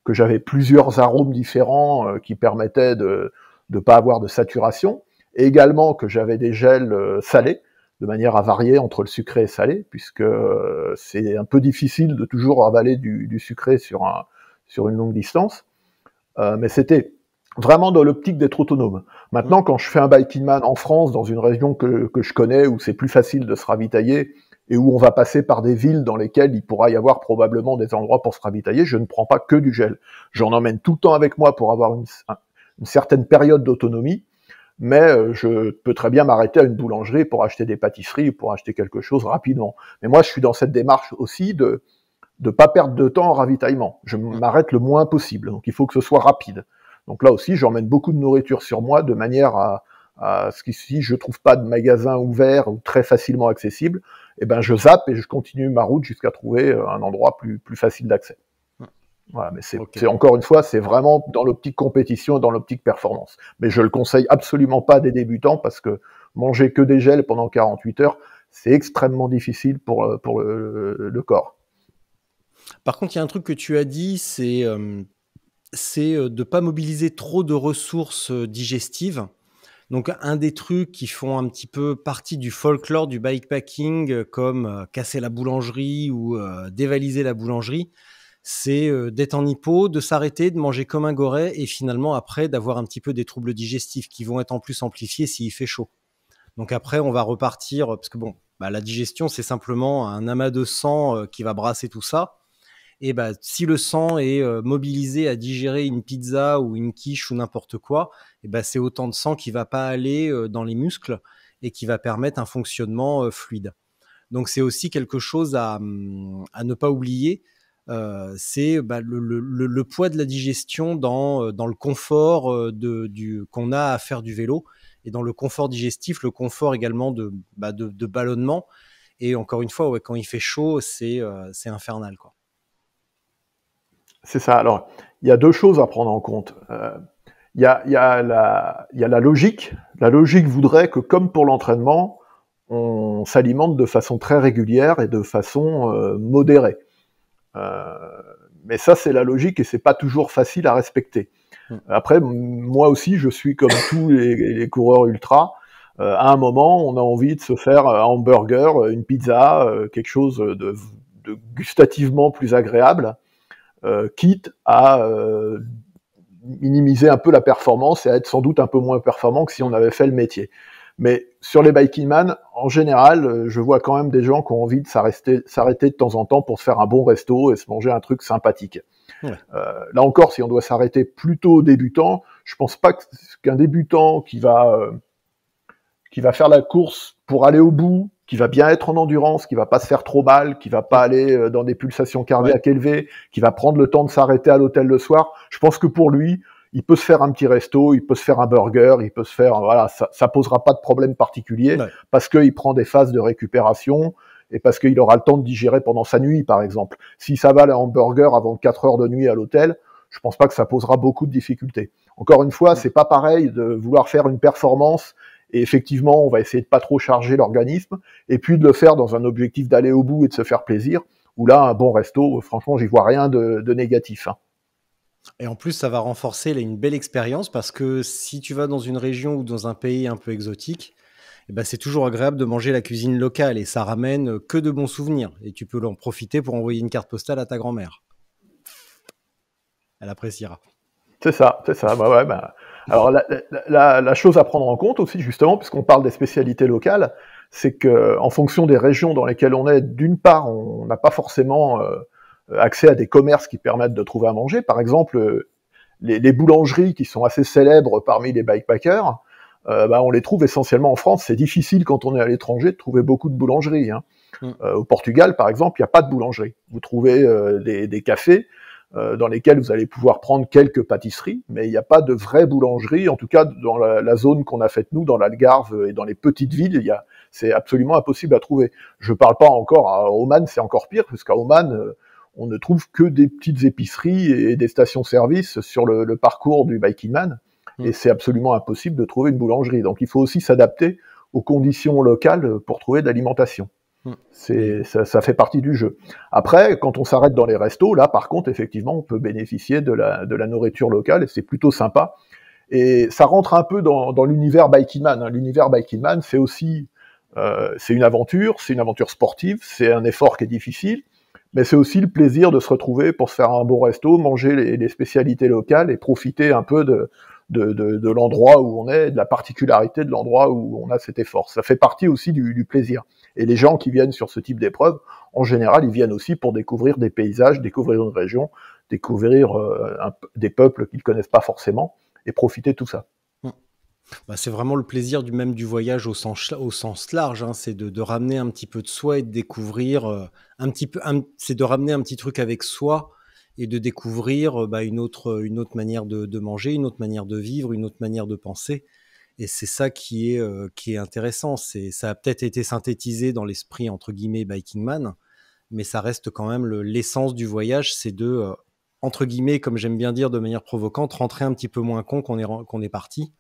que j'avais plusieurs arômes différents euh, qui permettaient de ne pas avoir de saturation, et également que j'avais des gels euh, salés, de manière à varier entre le sucré et le salé, puisque euh, c'est un peu difficile de toujours avaler du, sucré sur une longue distance. Euh, mais c'était vraiment dans l'optique d'être autonome. Maintenant, mm. quand je fais un biking man en France, dans une région que, je connais, où c'est plus facile de se ravitailler, et où on va passer par des villes dans lesquelles il pourra y avoir probablement des endroits pour se ravitailler, je ne prends pas que du gel. J'en emmène tout le temps avec moi pour avoir une, une certaine période d'autonomie, mais euh, je peux très bien m'arrêter à une boulangerie pour acheter des pâtisseries ou pour acheter quelque chose rapidement. Mais moi, je suis dans cette démarche aussi de de pas perdre de temps en ravitaillement. Je m'arrête le moins possible. Donc il faut que ce soit rapide. Donc là aussi, j'emmène beaucoup de nourriture sur moi de manière à, ce que si je trouve pas de magasin ouvert ou très facilement accessible, eh ben je zappe et je continue ma route jusqu'à trouver euh, un endroit plus, plus facile d'accès. Voilà, mais c'est encore une fois, c'est vraiment dans l'optique compétition, et dans l'optique performance. Mais je le conseille absolument pas des débutants parce que manger que des gels pendant 48 heures, c'est extrêmement difficile pour, euh, pour le corps. Par contre, il y a un truc que tu as dit, c'est euh, euh, de ne pas mobiliser trop de ressources euh, digestives. Donc, un des trucs qui font un petit peu partie du folklore du bikepacking, comme casser la boulangerie ou dévaliser la boulangerie, c'est d'être en hypo, de s'arrêter, de manger comme un goret et finalement, après, d'avoir un petit peu des troubles digestifs qui vont être en plus amplifiés s'il fait chaud. Donc, après, on va repartir parce que bon, bah, la digestion, c'est simplement un amas de sang qui va brasser tout ça. Et bah, si le sang est euh, mobilisé à digérer une pizza ou une quiche ou n'importe quoi, et bah, c'est autant de sang qui va pas aller euh, dans les muscles et qui va permettre un fonctionnement euh, fluide. Donc c'est aussi quelque chose à, mm, ne pas oublier. c'est bah, le, poids de la digestion dans, dans le confort qu'on a à faire du vélo et dans le confort digestif, le confort également de, bah, ballonnement. Et encore une fois, quand il fait chaud, c'est infernal. Quoi. C'est ça. Alors, il y a deux choses à prendre en compte. Euh, il, y a, la, logique. La logique voudrait que, comme pour l'entraînement, on s'alimente de façon très régulière et de façon euh, modérée. Euh, mais ça, c'est la logique et c'est pas toujours facile à respecter. Hmm. Après, moi aussi, je suis comme tous les, coureurs ultra. à un moment, on a envie de se faire un hamburger, une pizza, quelque chose de gustativement plus agréable. Euh, quitte à euh, minimiser un peu la performance et à être sans doute un peu moins performant que si on avait fait le métier. Mais sur les biking man, en général, euh, je vois quand même des gens qui ont envie de s'arrêter, de temps en temps pour se faire un bon resto et se manger un truc sympathique. là encore, si on doit s'arrêter plutôt débutant, je pense pas qu'un débutant qui va qui va faire la course pour aller au bout qui va bien être en endurance, qui va pas se faire trop mal, qui va pas aller euh, dans des pulsations cardiaques élevées, qui va prendre le temps de s'arrêter à l'hôtel le soir. Je pense que pour lui, il peut se faire un petit resto, il peut se faire un burger, il peut se faire voilà, ça, ça posera pas de problème particulier parce qu'il prend des phases de récupération et parce qu'il aura le temps de digérer pendant sa nuit, par exemple. Si ça va un burger avant 4 heures de nuit à l'hôtel, je pense pas que ça posera beaucoup de difficultés. Encore une fois, c'est pas pareil de vouloir faire une performance et effectivement, on va essayer de pas trop charger l'organisme, et puis de le faire dans un objectif d'aller au bout et de se faire plaisir. Où là, un bon resto, franchement, j'y vois rien de, négatif. Hein. Et en plus, ça va renforcer une belle expérience parce que si tu vas dans une région ou dans un pays un peu exotique, eh ben, c'est toujours agréable de manger la cuisine locale et ça ramène que de bons souvenirs. Et tu peux en profiter pour envoyer une carte postale à ta grand-mère. Elle appréciera. C'est ça, c'est ça. Bah bah, alors la, chose à prendre en compte aussi, justement, puisqu'on parle des spécialités locales, c'est que en fonction des régions dans lesquelles on est, d'une part, on n'a pas forcément euh, accès à des commerces qui permettent de trouver à manger. Par exemple, euh, les, boulangeries qui sont assez célèbres parmi les bikepackers, euh, bah, on les trouve essentiellement en France. C'est difficile quand on est à l'étranger de trouver beaucoup de boulangeries. Hein. Mm. au Portugal, par exemple, il n'y a pas de boulangerie. Vous trouvez des cafés, euh, dans lesquelles vous allez pouvoir prendre quelques pâtisseries, mais il n'y a pas de vraie boulangerie, en tout cas dans la, zone qu'on a faite nous, dans l'Algarve et dans les petites villes, il y a, c'est absolument impossible à trouver. Je ne parle pas encore à Oman, c'est encore pire, parce qu'à Oman, euh, on ne trouve que des petites épiceries et des stations-service sur le, parcours du bikingman, mm. et c'est absolument impossible de trouver une boulangerie. Donc il faut aussi s'adapter aux conditions locales pour trouver de l'alimentation. Mm. C'est, ça, ça, fait partie du jeu. Après, quand on s'arrête dans les restos, là, par contre, effectivement, on peut bénéficier de la, de la nourriture locale et c'est plutôt sympa. Et ça rentre un peu dans, l'univers Biking Man. Hein. L'univers Biking Man, c'est aussi euh, c'est une aventure, c'est une aventure sportive, c'est un effort qui est difficile, mais c'est aussi le plaisir de se retrouver pour se faire un bon resto, manger les spécialités locales et profiter un peu de, de, l'endroit où on est, de la particularité de l'endroit où on a cet effort. Ça fait partie aussi du, plaisir. Et les gens qui viennent sur ce type d'épreuve, en général, ils viennent aussi pour découvrir des paysages, découvrir une région, découvrir euh, des peuples qu'ils ne connaissent pas forcément et profiter de tout ça. Mmh. Bah, c'est vraiment le plaisir du même du voyage au sens, au sens large, hein. c'est de, ramener un petit peu de soi et de découvrir euh, un petit peu, c'est de ramener un petit truc avec soi et de découvrir euh, bah, une, autre, euh, une autre manière de, manger, une autre manière de vivre, une autre manière de penser. Et c'est ça qui est, euh, qui est intéressant. C'est, ça a peut-être été synthétisé dans l'esprit, entre guillemets, Biking Man, mais ça reste quand même l'essence du voyage, c'est de, entre guillemets, comme j'aime bien dire de manière provocante, rentrer un petit peu moins con qu'on est, qu'on est parti.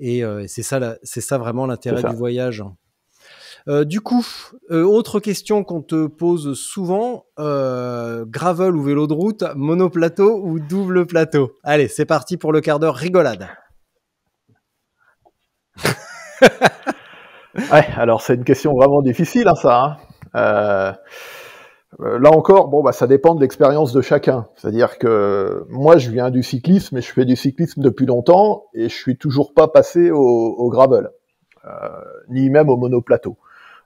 Et c'est, ça c'est ça vraiment l'intérêt du voyage. Euh, du coup, euh, autre question qu'on te pose souvent, euh, gravel ou vélo de route, monoplateau ou double plateau Allez, c'est parti pour le quart d'heure rigolade. [LAUGHS] ouais, alors c'est une question vraiment difficile, hein, ça. Hein. là encore, bon, bah, ça dépend de l'expérience de chacun. C'est-à-dire que moi, je viens du cyclisme et je fais du cyclisme depuis longtemps et je suis toujours pas passé au, gravel, ni même au monoplateau.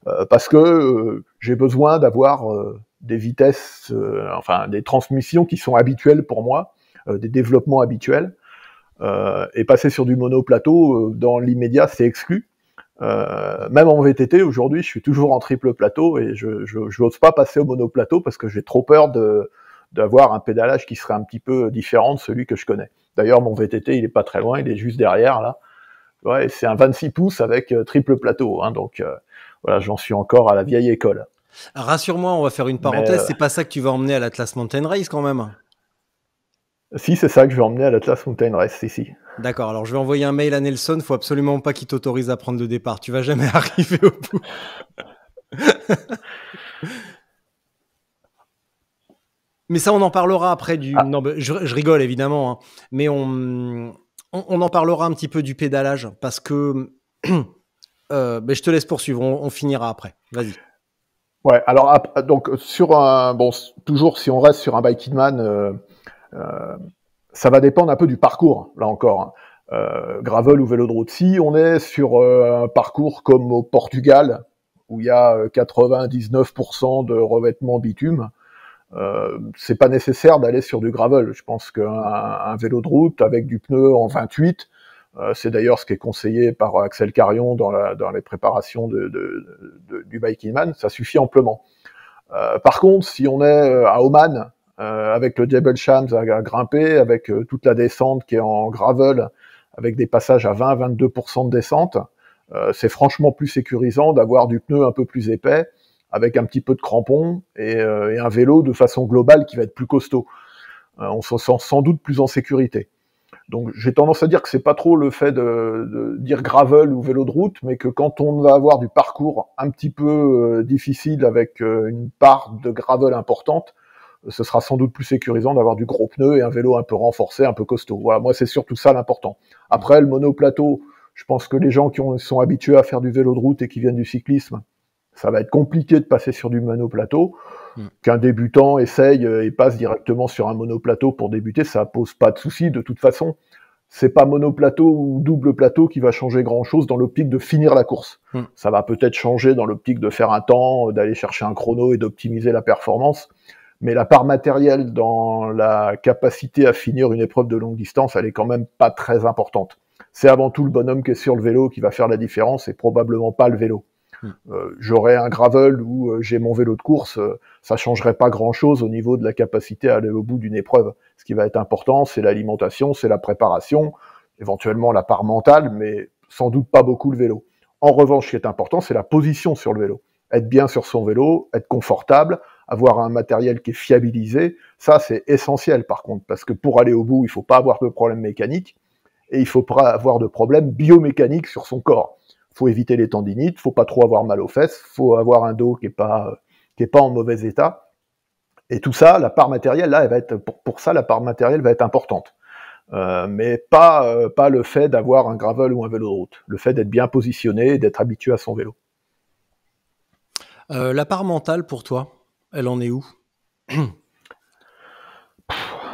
Euh, parce que euh, j'ai besoin d'avoir euh, des vitesses, enfin des transmissions qui sont habituelles pour moi, des développements habituels. et passer sur du monoplateau dans l'immédiat, c'est exclu. même en VTT, aujourd'hui, je suis toujours en triple plateau et je, je n'ose pas passer au monoplateau parce que j'ai trop peur d'avoir un pédalage qui serait un petit peu différent de celui que je connais. D'ailleurs, mon VTT, il n'est pas très loin, il est juste derrière là. Ouais, c'est un 26 pouces avec triple plateau, hein, donc voilà, j'en suis encore à la vieille école. Rassure-moi, on va faire une parenthèse, euh, c'est pas ça que tu vas emmener à l'Atlas Mountain Race quand même si, c'est ça que je vais emmener à l'Atlas Mountain Race, ici. D'accord, alors je vais envoyer un mail à Nelson, faut absolument pas qu'il t'autorise à prendre le départ, tu vas jamais [LAUGHS] arriver au bout. mais ça, on en parlera après du... Ah. Non, je, rigole évidemment, hein. mais on, on en parlera un petit peu du pédalage, parce que... [CLEARS THROAT] Euh, je te laisse poursuivre, on, finira après. Vas-y. Ouais, alors donc sur un bon toujours si on reste sur un bike man, euh, euh, ça va dépendre un peu du parcours là encore. Hein. gravel ou vélo de route. Si on est sur un parcours comme au Portugal où il y a 99% de revêtement bitume, c'est pas nécessaire d'aller sur du gravel. Je pense qu'un un vélo de route avec du pneu en 28, euh, c'est d'ailleurs ce qui est conseillé par Axel Carion dans, les préparations du Biking Man, ça suffit amplement. Euh, par contre, si on est euh, à Oman, avec le Jebel Shams à, grimper, avec toute la descente qui est en gravel, avec des passages à 20-22% de descente, c'est franchement plus sécurisant d'avoir du pneu un peu plus épais, avec un petit peu de crampons et, et un vélo de façon globale qui va être plus costaud. on se sent sans doute plus en sécurité. Donc j'ai tendance à dire que c'est pas trop le fait de, dire gravel ou vélo de route, mais que quand on va avoir du parcours un petit peu euh, difficile avec euh, une part de gravel importante, ce sera sans doute plus sécurisant d'avoir du gros pneu et un vélo un peu renforcé, un peu costaud. Voilà, moi c'est surtout ça l'important. Après le monoplateau, je pense que les gens qui sont habitués à faire du vélo de route et qui viennent du cyclisme, ça va être compliqué de passer sur du monoplateau. Mm. Qu'un débutant essaye et passe directement sur un monoplateau pour débuter, ça pose pas de souci. De toute façon, c'est pas monoplateau ou double plateau qui va changer grand chose dans l'optique de finir la course. Mm. Ça va peut-être changer dans l'optique de faire un temps, d'aller chercher un chrono et d'optimiser la performance. Mais la part matérielle dans la capacité à finir une épreuve de longue distance, elle est quand même pas très importante. C'est avant tout le bonhomme qui est sur le vélo qui va faire la différence et probablement pas le vélo j'aurai mm. euh, J'aurais un gravel ou euh, j'ai mon vélo de course, euh, ça changerait pas grand-chose au niveau de la capacité à aller au bout d'une épreuve. Ce qui va être important, c'est l'alimentation, c'est la préparation, éventuellement la part mentale, mais sans doute pas beaucoup le vélo. En revanche, ce qui est important, c'est la position sur le vélo. Être bien sur son vélo, être confortable, avoir un matériel qui est fiabilisé, ça c'est essentiel par contre, parce que pour aller au bout, il faut pas avoir de problème mécanique et il faut pas avoir de problème biomécanique sur son corps faut éviter les tendinites, faut pas trop avoir mal aux fesses, faut avoir un dos qui est pas euh, qui est pas en mauvais état. Et tout ça, la part matérielle là, elle va être pour, ça la part matérielle va être importante. Euh, mais pas euh, pas le fait d'avoir un gravel ou un vélo de route, le fait d'être bien positionné, d'être habitué à son vélo. la part mentale pour toi, elle en est où [CLEARS THROAT]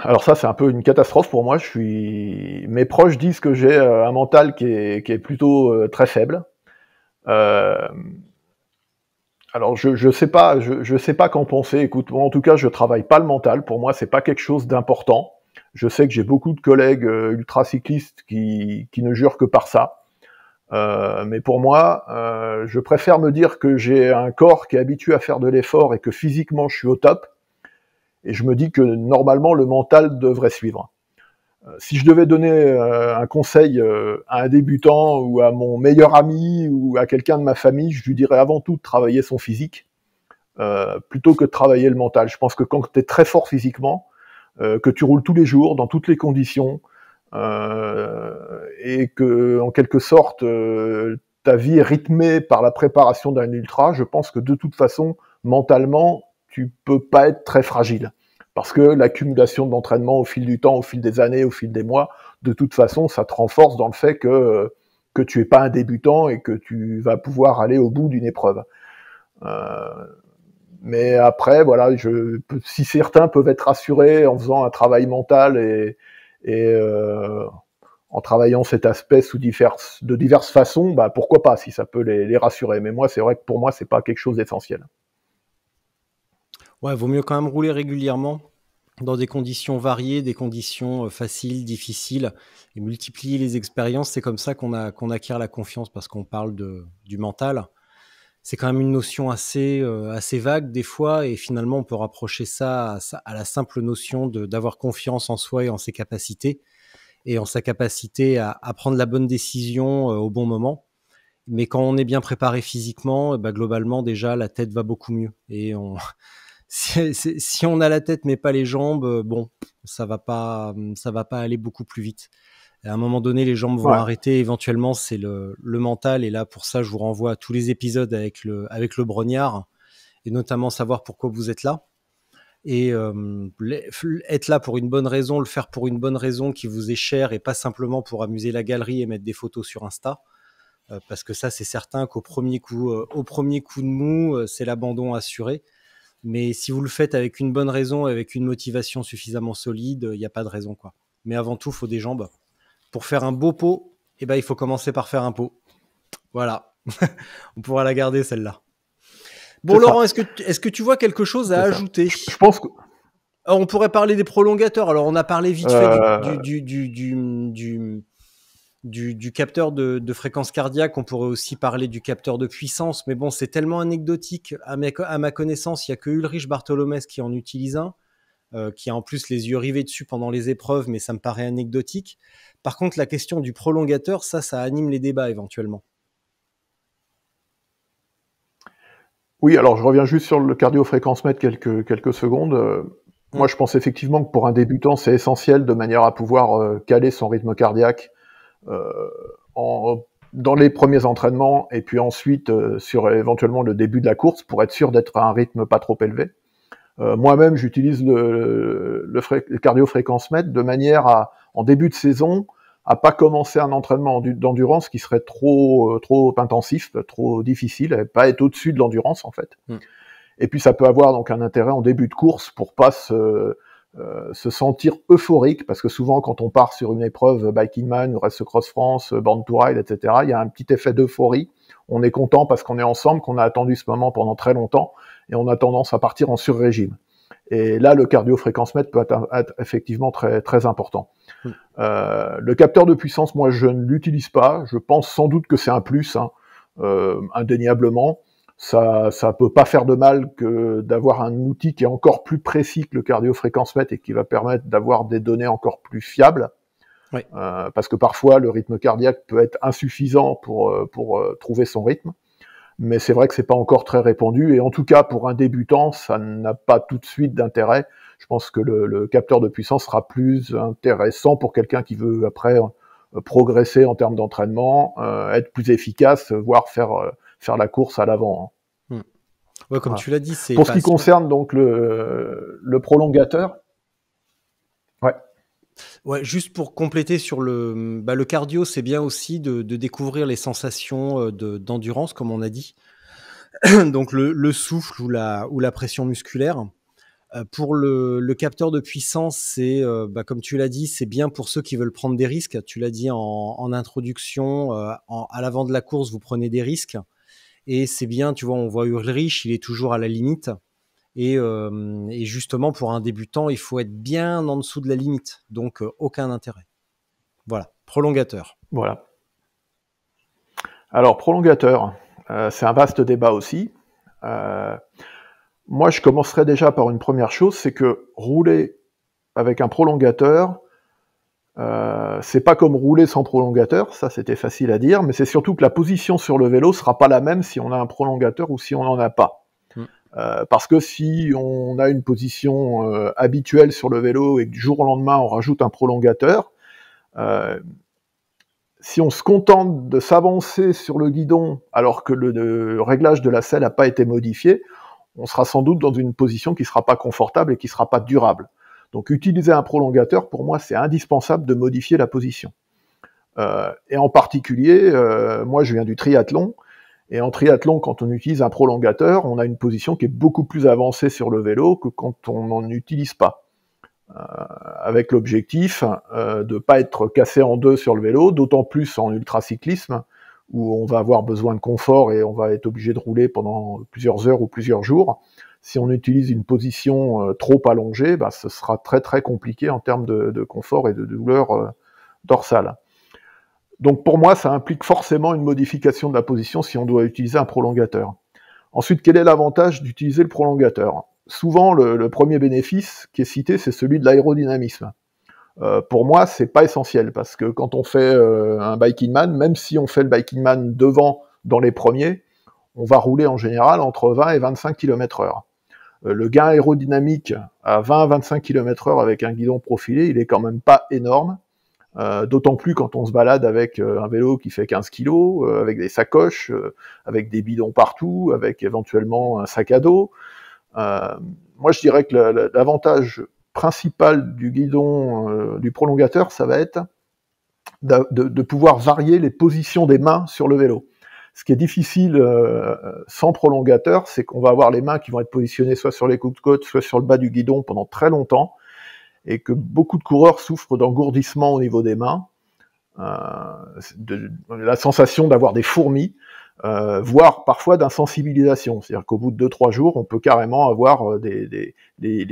alors ça c'est un peu une catastrophe pour moi. Je suis, mes proches disent que j'ai euh, un mental qui est, qui est plutôt euh, très faible. Euh, alors je je sais pas je, je sais pas qu'en penser. Écoute, en tout cas je travaille pas le mental. Pour moi c'est pas quelque chose d'important. Je sais que j'ai beaucoup de collègues ultra cyclistes qui, qui ne jurent que par ça. mais pour moi, je préfère me dire que j'ai un corps qui est habitué à faire de l'effort et que physiquement je suis au top, et je me dis que normalement le mental devrait suivre. Euh, si je devais donner euh, un conseil euh, à un débutant ou à mon meilleur ami ou à quelqu'un de ma famille, je lui dirais avant tout de travailler son physique plutôt que de travailler le mental. Je pense que quand tu es très fort physiquement, que tu roules tous les jours dans toutes les conditions et que en quelque sorte ta vie est rythmée par la préparation d'un ultra, je pense que de toute façon mentalement tu peux pas être très fragile. Parce que l'accumulation d'entraînement au fil du temps, au fil des années, au fil des mois, de toute façon, ça te renforce dans le fait que, tu n'es pas un débutant et que tu vas pouvoir aller au bout d'une épreuve. Euh, mais après, voilà, je, si certains peuvent être rassurés en faisant un travail mental et, euh, en travaillant cet aspect sous diverses, de diverses façons, bah, pourquoi pas si ça peut les, rassurer. Mais moi, c'est vrai que pour moi, ce n'est pas quelque chose d'essentiel. Ouais, vaut mieux quand même rouler régulièrement dans des conditions variées, des conditions euh, faciles, difficiles, et multiplier les expériences. C'est comme ça qu'on acquiert la confiance parce qu'on parle de, du mental. C'est quand même une notion assez, euh, assez vague des fois, et finalement on peut rapprocher ça à, la simple notion d'avoir confiance en soi et en ses capacités, et en sa capacité à, prendre la bonne décision euh, au bon moment. Mais quand on est bien préparé physiquement, eh ben, globalement déjà la tête va beaucoup mieux. Et on si, on a la tête mais pas les jambes, euh, bon, ça va pas, hum, ça va pas aller beaucoup plus vite. À un moment donné, les jambes vont arrêter. Éventuellement, c'est le, mental. Et là, pour ça, je vous renvoie à tous les épisodes avec le, avec le brognard et notamment savoir pourquoi vous êtes là. Et hum, être là pour une bonne raison, le faire pour une bonne raison qui vous est chère et pas simplement pour amuser la galerie et mettre des photos sur Insta. Euh, parce que ça, c'est certain qu'au premier coup, euh, au premier coup de mou, c'est l'abandon assuré. Mais si vous le faites avec une bonne raison, avec une motivation suffisamment solide, il n'y a pas de raison. quoi. Mais avant tout, il faut des jambes. Pour faire un beau pot, eh ben, il faut commencer par faire un pot. Voilà. [LAUGHS] On pourra la garder, celle-là. Bon, Laurent, est-ce que, tu, que tu vois quelque chose à ajouter je, pense que. Ah, on pourrait parler des prolongateurs. Alors, on a parlé vite fait du, euh. du du, capteur de, fréquence cardiaque, on pourrait aussi parler du capteur de puissance, mais bon, c'est tellement anecdotique. À, ma, connaissance, il n'y a que Ulrich Bartholomès qui en utilise un, euh, qui a en plus les yeux rivés dessus pendant les épreuves, mais ça me paraît anecdotique. Par contre, la question du prolongateur, ça, ça anime les débats éventuellement. Oui, alors je reviens juste sur le cardio mètre quelques, secondes. Euh, mm. Moi, je pense effectivement que pour un débutant, c'est essentiel de manière à pouvoir euh, caler son rythme cardiaque euh, en, dans les premiers entraînements et puis ensuite euh, sur euh, éventuellement le début de la course pour être sûr d'être à un rythme pas trop élevé. Moi-même, j'utilise le, le, mètre de manière à, en début de saison, à pas commencer un entraînement d'endurance qui serait trop trop intensif, trop difficile, et pas être au-dessus de l'endurance en fait. Mmh. Et puis ça peut avoir donc un intérêt en début de course pour pas se, euh, se sentir euphorique, parce que souvent quand on part sur une épreuve euh, Biking Man Race Cross France, euh, Born to Ride, etc., il y a un petit effet d'euphorie. On est content parce qu'on est ensemble, qu'on a attendu ce moment pendant très longtemps, et on a tendance à partir en sur-régime. Et là, le cardio-fréquence-mètre peut être, effectivement très, très important. Hmm. le capteur de puissance, moi, je ne l'utilise pas. Je pense sans doute que c'est un plus, hein, indéniablement ça ça peut pas faire de mal que d'avoir un outil qui est encore plus précis que le cardiofréquencemètre et qui va permettre d'avoir des données encore plus fiables. Oui. Euh, parce que parfois le rythme cardiaque peut être insuffisant pour euh, pour euh, trouver son rythme. Mais c'est vrai que c'est pas encore très répandu et en tout cas pour un débutant, ça n'a pas tout de suite d'intérêt. Je pense que le, le, capteur de puissance sera plus intéressant pour quelqu'un qui veut après euh, progresser en termes d'entraînement, être plus efficace, voire faire faire la course à l'avant. Hein. Hmm. comme tu l'as dit, c'est. Pour ce qui concerne donc le, prolongateur. Ouais. Ouais, juste pour compléter sur le, bah, cardio, c'est bien aussi de, découvrir les sensations euh, d'endurance, comme on a dit. [CLEARS THROAT] Donc le, souffle ou la, pression musculaire. Euh, pour le, capteur de puissance, c'est euh, bah, comme tu l'as dit, c'est bien pour ceux qui veulent prendre des risques. Tu l'as dit en, introduction, à l'avant de la course, vous prenez des risques. Et c'est bien, tu vois, on voit Ulrich, il est toujours à la limite. Et, euh, justement, pour un débutant, il faut être bien en dessous de la limite. Donc, euh, aucun intérêt. Voilà, prolongateur. Voilà. Alors, prolongateur, euh, c'est un vaste débat aussi. moi, je commencerai déjà par une première chose, c'est que rouler avec un prolongateur, euh, c'est pas comme rouler sans prolongateur, ça c'était facile à dire, mais c'est surtout que la position sur le vélo sera pas la même si on a un prolongateur ou si on n'en a pas. Hmm. Euh, parce que si on a une position euh, habituelle sur le vélo et que du jour au lendemain on rajoute un prolongateur, si on se contente de s'avancer sur le guidon alors que le, le réglage de la selle n'a pas été modifié, on sera sans doute dans une position qui ne sera pas confortable et qui ne sera pas durable. Donc utiliser un prolongateur, pour moi, c'est indispensable de modifier la position. Euh, et en particulier, euh, moi je viens du triathlon, et en triathlon, quand on utilise un prolongateur, on a une position qui est beaucoup plus avancée sur le vélo que quand on n'en utilise pas. Euh, avec l'objectif de ne pas être cassé en deux sur le vélo, d'autant plus en ultracyclisme, où on va avoir besoin de confort et on va être obligé de rouler pendant plusieurs heures ou plusieurs jours. Si on utilise une position euh, trop allongée, bah, ce sera très très compliqué en termes de, confort et de douleur euh, dorsale. Donc pour moi, ça implique forcément une modification de la position si on doit utiliser un prolongateur. Ensuite, quel est l'avantage d'utiliser le prolongateur Souvent, le, premier bénéfice qui est cité, c'est celui de l'aérodynamisme. Euh, pour moi, ce n'est pas essentiel parce que quand on fait un biking man, même si on fait le biking man devant dans les premiers, on va rouler en général entre 20 et 25 km/h. Euh, le gain aérodynamique à 20 25 km heure avec un guidon profilé, il est quand même pas énorme. Euh, d'autant plus quand on se balade avec euh, un vélo qui fait 15 kg, avec des sacoches, avec des bidons partout, avec éventuellement un sac à dos. moi, je dirais que l'avantage principal du guidon du prolongateur, ça va être de pouvoir varier les positions des mains sur le vélo. Ce qui est difficile euh, sans prolongateur, c'est qu'on va avoir les mains qui vont être positionnées soit sur les coups de côte, soit sur le bas du guidon pendant très longtemps, et que beaucoup de coureurs souffrent d'engourdissement au niveau des mains, euh, de, la sensation d'avoir des fourmis, euh, voire parfois d'insensibilisation. C'est-à-dire qu'au bout de 2-3 jours, on peut carrément avoir des,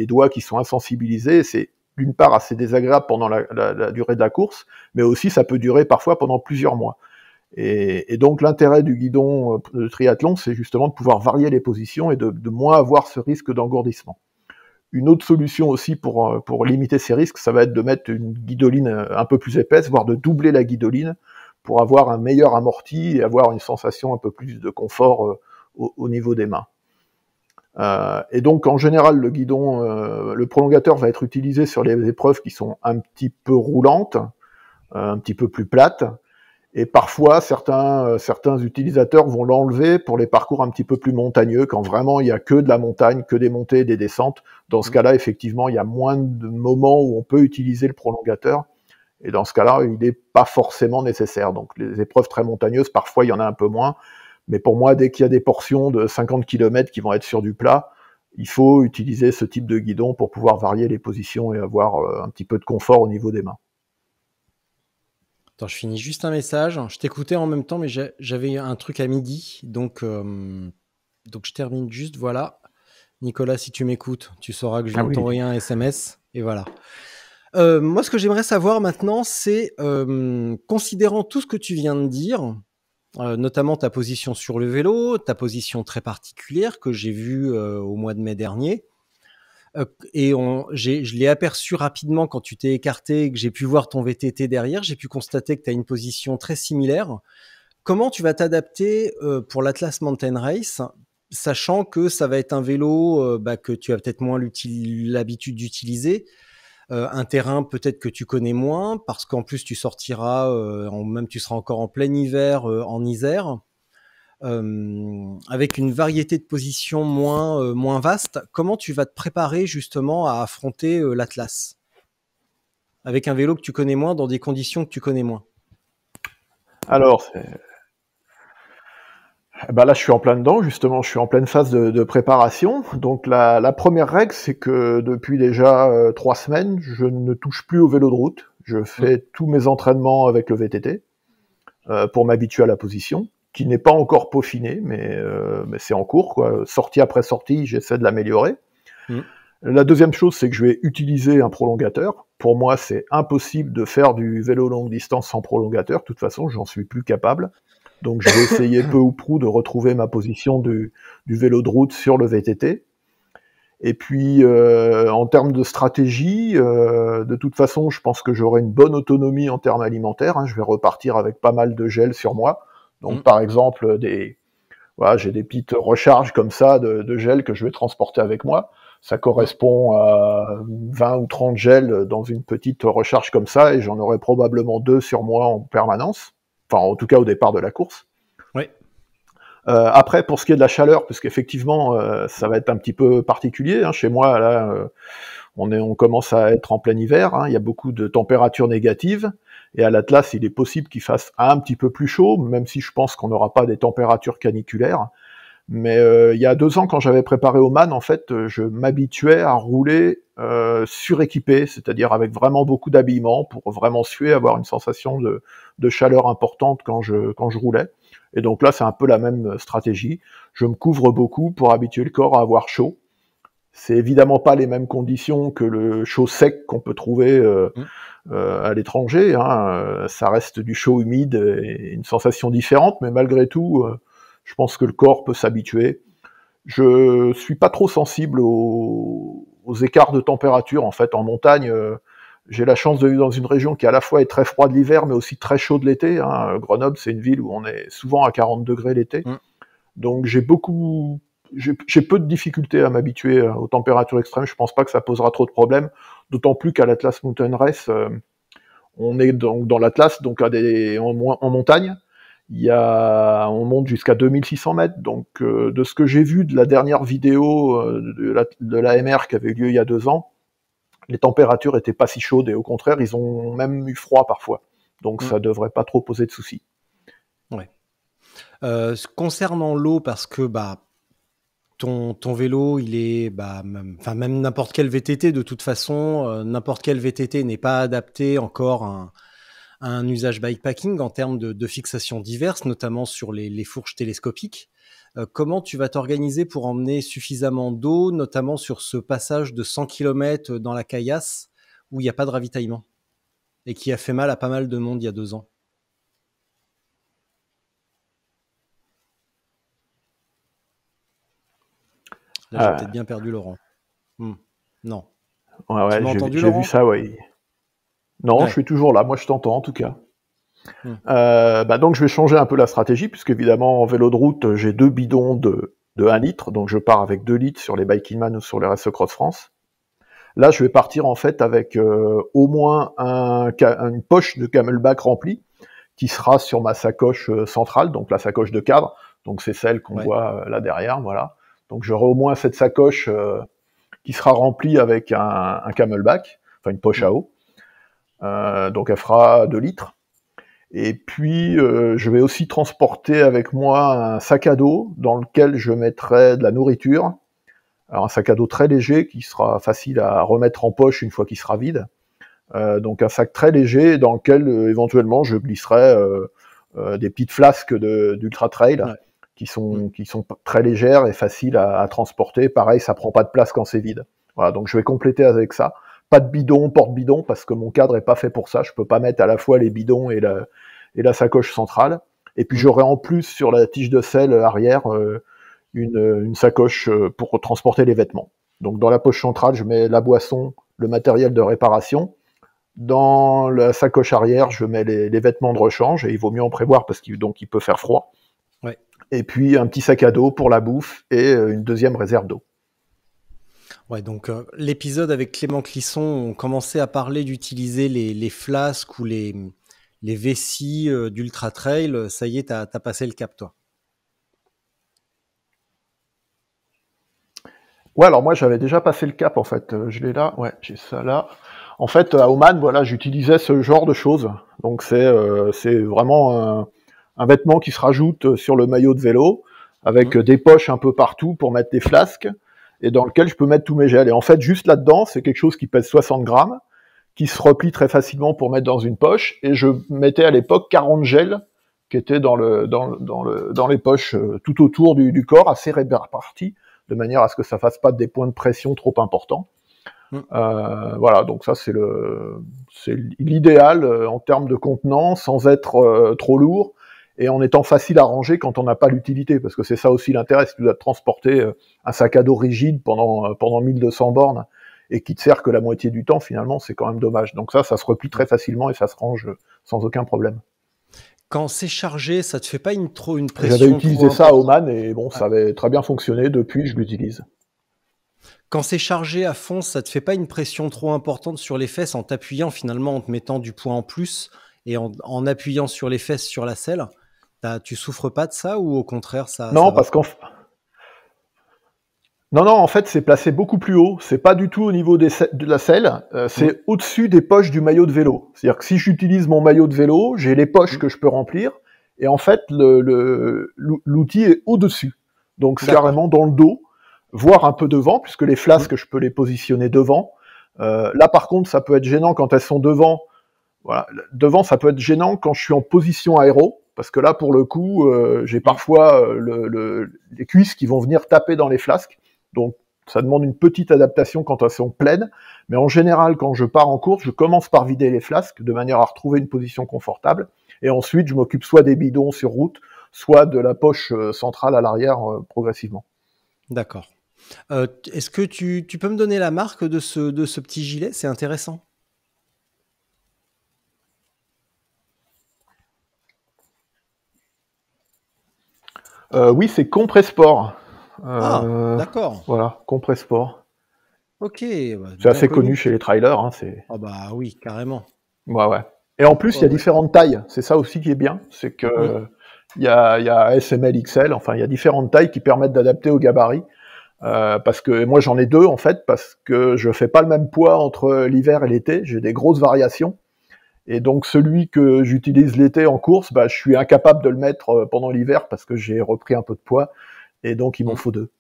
doigts qui sont insensibilisés. C'est d'une part assez désagréable pendant la durée de la course, mais aussi ça peut durer parfois pendant plusieurs mois. Et, donc l'intérêt du guidon euh, de triathlon, c'est justement de pouvoir varier les positions et de, moins avoir ce risque d'engourdissement. Une autre solution aussi euh, pour, limiter ces risques, ça va être de mettre une guidoline euh, un peu plus épaisse, voire de doubler la guidoline pour avoir un meilleur amorti et avoir une sensation un peu plus de confort au, niveau des mains. et donc en général, le guidon, le prolongateur va être utilisé sur les épreuves qui sont un petit peu roulantes, un petit peu plus plates, et parfois, certains, euh, certains utilisateurs vont l'enlever pour les parcours un petit peu plus montagneux, quand vraiment il n'y a que de la montagne, que des montées et des descentes. Dans ce mmh. cas-là, effectivement, il y a moins de moments où on peut utiliser le prolongateur. Et dans ce cas-là, il n'est pas forcément nécessaire. Donc les épreuves très montagneuses, parfois, il y en a un peu moins. Mais pour moi, dès qu'il y a des portions de 50 km qui vont être sur du plat, il faut utiliser ce type de guidon pour pouvoir varier les positions et avoir euh, un petit peu de confort au niveau des mains. Attends, je finis juste un message. Je t'écoutais en même temps, mais j'avais un truc à midi. Donc, euh, donc je termine juste. Voilà. Nicolas, si tu m'écoutes, tu sauras que je n'entends rien, SMS. Et voilà. Euh, moi, ce que j'aimerais savoir maintenant, c'est, euh, considérant tout ce que tu viens de dire, notamment ta position sur le vélo, ta position très particulière que j'ai vue au mois de mai dernier, euh, et on, je l'ai aperçu rapidement quand tu t'es écarté et que j'ai pu voir ton VTT derrière. J'ai pu constater que tu as une position très similaire. Comment tu vas t'adapter euh, pour l'Atlas Mountain Race sachant que ça va être un vélo euh, bah, que tu as peut-être moins l'habitude d'utiliser, un terrain peut-être que tu connais moins, parce qu'en plus tu sortiras, même tu seras encore en plein hiver en Isère. Euh, avec une variété de positions moins, euh, moins vaste, comment tu vas te préparer justement à affronter euh, l'Atlas avec un vélo que tu connais moins, dans des conditions que tu connais moins Alors, eh ben là, je suis en plein dedans, justement, je suis en pleine phase de, préparation. Donc la, première règle, c'est que depuis déjà trois semaines, je ne touche plus au vélo de route. Je fais mmh. tous mes entraînements avec le VTT pour m'habituer à la position qui n'est pas encore peaufiné, mais, euh, c'est en cours. Sortie après sortie, j'essaie de l'améliorer. Mm. La deuxième chose, c'est que je vais utiliser un prolongateur. Pour moi, c'est impossible de faire du vélo longue distance sans prolongateur. De toute façon, j'en suis plus capable. Donc, je vais [LAUGHS] essayer peu ou prou de retrouver ma position du, vélo de route sur le VTT. Et puis, euh, en termes de stratégie, euh, de toute façon, je pense que j'aurai une bonne autonomie en termes alimentaires. Hein. Je vais repartir avec pas mal de gel sur moi. Donc, mm. par exemple, des, j'ai des petites recharges comme ça de, gel que je vais transporter avec moi. Ça correspond à 20 ou 30 gels dans une petite recharge comme ça, et j'en aurai probablement deux sur moi en permanence. Enfin, en tout cas, au départ de la course. Oui. Euh, après, pour ce qui est de la chaleur, parce qu'effectivement, euh, ça va être un petit peu particulier. Hein. chez moi, là, euh, on, est, on commence à être en plein hiver, hein. il y a beaucoup de températures négatives, et à l'Atlas, il est possible qu'il fasse un petit peu plus chaud, même si je pense qu'on n'aura pas des températures caniculaires. Mais euh, il y a deux ans, quand j'avais préparé Oman, en fait, euh, je m'habituais à rouler euh, suréquipé, c'est-à-dire avec vraiment beaucoup d'habillement pour vraiment suer, avoir une sensation de, de, chaleur importante quand je, quand je roulais. Et donc là, c'est un peu la même stratégie. Je me couvre beaucoup pour habituer le corps à avoir chaud. C'est évidemment pas les mêmes conditions que le chaud sec qu'on peut trouver euh, mmh. euh, à l'étranger. Hein. Euh, ça reste du chaud humide et une sensation différente, mais malgré tout, je pense que le corps peut s'habituer. Je suis pas trop sensible aux, écarts de température. En fait, en montagne, j'ai la chance de vivre dans une région qui à la fois est très froide l'hiver, mais aussi très chaude l'été. Hein. Grenoble, c'est une ville où on est souvent à 40 degrés l'été. Mmh. Donc j'ai beaucoup j'ai peu de difficultés à m'habituer euh, aux températures extrêmes. Je pense pas que ça posera trop de problèmes, d'autant plus qu'à l'Atlas Mountain Race, euh, on est donc dans l'Atlas, donc à des, en, montagne. Il y a, on monte jusqu'à 2600 mètres. Donc, euh, de ce que j'ai vu de la dernière vidéo de l'AMR la, qui avait lieu il y a deux ans, les températures n'étaient pas si chaudes et au contraire, ils ont même eu froid parfois. Donc, ça mm. ça devrait pas trop poser de soucis. concernant l'eau, parce que bah, ton, vélo, il est, bah, même, n'importe quel VTT de toute façon, euh, n'importe quel VTT n'est pas adapté encore à un, usage bikepacking en termes de, fixation diverses, notamment sur les, fourches télescopiques. Euh, comment tu vas t'organiser pour emmener suffisamment d'eau, notamment sur ce passage de 100 km dans la caillasse où il n'y a pas de ravitaillement et qui a fait mal à pas mal de monde il y a deux ans Ah j'ai peut-être bien perdu Laurent. Hmm. Non. j'ai, vu ça, oui. Non, je suis toujours là. Moi, je t'entends en tout cas. Hmm. Euh, bah, donc je vais changer un peu la stratégie, puisque évidemment en vélo de route, j'ai deux bidons de, de 1 litre, donc je pars avec 2 litres sur les Biking Man ou sur les Race Cross France. Là, je vais partir en fait avec euh, au moins une poche de camelback remplie, qui sera sur ma sacoche euh, centrale, donc la sacoche de cadre, donc c'est celle qu'on voit là derrière, voilà. Donc j'aurai au moins cette sacoche euh, qui sera remplie avec un, camelback, enfin une poche à eau. Euh, donc elle fera 2 litres. Et puis euh, je vais aussi transporter avec moi un sac à dos dans lequel je mettrai de la nourriture. Alors un sac à dos très léger qui sera facile à remettre en poche une fois qu'il sera vide. donc un sac très léger dans lequel éventuellement je glisserai des petites flasques d'ultra trail qui sont, mm. qui sont très légères et faciles à, transporter. Pareil, ça prend pas de place quand c'est vide. Voilà, donc je vais compléter avec ça. Pas de bidon, porte-bidon, parce que mon cadre est pas fait pour ça. Je peux pas mettre à la fois les bidons et la, et la sacoche centrale. Et puis mm. j'aurai en plus sur la tige de sel arrière euh, une, sacoche euh, pour transporter les vêtements. Donc dans la poche centrale, je mets la boisson, le matériel de réparation. Dans la sacoche arrière, je mets les, vêtements de rechange et il vaut mieux en prévoir parce qu'il peut faire froid et puis un petit sac à dos pour la bouffe et euh, une deuxième réserve d'eau. Ouais, donc euh, l'épisode avec Clément Clisson, on commençait à parler d'utiliser les, flasques ou les, vessies euh, d'Ultra Trail. Ça y est, tu as passé le cap, toi. Ouais, alors moi j'avais déjà passé le cap en fait. Je l'ai là, ouais, j'ai ça là. En fait, à Oman, voilà, j'utilisais ce genre de choses. Donc c'est c'est vraiment un vêtement qui se rajoute euh, sur le maillot de vélo, avec mmh. euh, des poches un peu partout pour mettre des flasques, et dans lequel je peux mettre tous mes gels. Et en fait, juste là-dedans, c'est quelque chose qui pèse 60 grammes, qui se replie très facilement pour mettre dans une poche, et je mettais à l'époque 40 gels qui étaient dans, le, dans, les poches euh, tout autour du, corps, assez répartis, de manière à ce que ça fasse pas des points de pression trop importants. Mmh. voilà, donc ça c'est l'idéal en termes de contenance, sans être trop lourd, et en étant facile à ranger quand on n'a pas l'utilité, parce que c'est ça aussi l'intérêt, si tu dois transporter euh, un sac à dos rigide pendant, euh, pendant 1200 bornes et qui te sert que la moitié du temps, finalement, c'est quand même dommage. Donc ça, ça se replie très facilement et ça se range euh, sans aucun problème. Quand c'est chargé, ça te fait pas une, trop une pression J'avais utilisé ça à Oman et bon, ah. ça avait très bien fonctionné. Depuis, je l'utilise. Quand c'est chargé à fond, ça te fait pas une pression trop importante sur les fesses en t'appuyant finalement, en te mettant du poids en plus et en appuyant sur les fesses sur la selle tu souffres pas de ça ou au contraire ça Non, parce qu'en non, non, en fait, c'est placé beaucoup plus haut. C'est pas du tout au niveau de la selle. Euh, c'est mmh. au-dessus des poches du maillot de vélo. C'est-à-dire que si j'utilise mon maillot de vélo, j'ai les poches mmh. que je peux remplir. Et en fait, l'outil le, est au-dessus. Donc, c'est carrément dans le dos, voire un peu devant, puisque les flasques, mmh. je peux les positionner devant. Euh, là, par contre, ça peut être gênant quand elles sont devant Devant, ça peut être gênant quand je suis en position aéro, parce que là, pour le coup, euh, j'ai parfois euh, les cuisses qui vont venir taper dans les flasques. Donc, ça demande une petite adaptation quand elles sont pleines. Mais en général, quand je pars en course, je commence par vider les flasques de manière à retrouver une position confortable. Et ensuite, je m'occupe soit des bidons sur route, soit de la poche euh, centrale à l'arrière progressivement. D'accord. Est-ce que tu, peux me donner la marque de ce, de ce petit gilet C'est intéressant. Euh, oui, c'est Compressport. ah, euh, d'accord. Voilà, Compressport. Ok. Bah, c'est assez connu. chez les trailers. Hein, ah bah oui, carrément. Et en plus, il y a différentes tailles. C'est ça aussi qui est bien. C'est que il y, a, y, SML, XL, enfin, il y a différentes tailles qui permettent d'adapter au gabarit. Euh, parce que moi j'en ai deux en fait, parce que je fais pas le même poids entre l'hiver et l'été, j'ai des grosses variations. Et donc celui que j'utilise l'été en course, bah, je suis incapable de le mettre euh, pendant l'hiver parce que j'ai repris un peu de poids. Et donc il m'en mm. faut deux.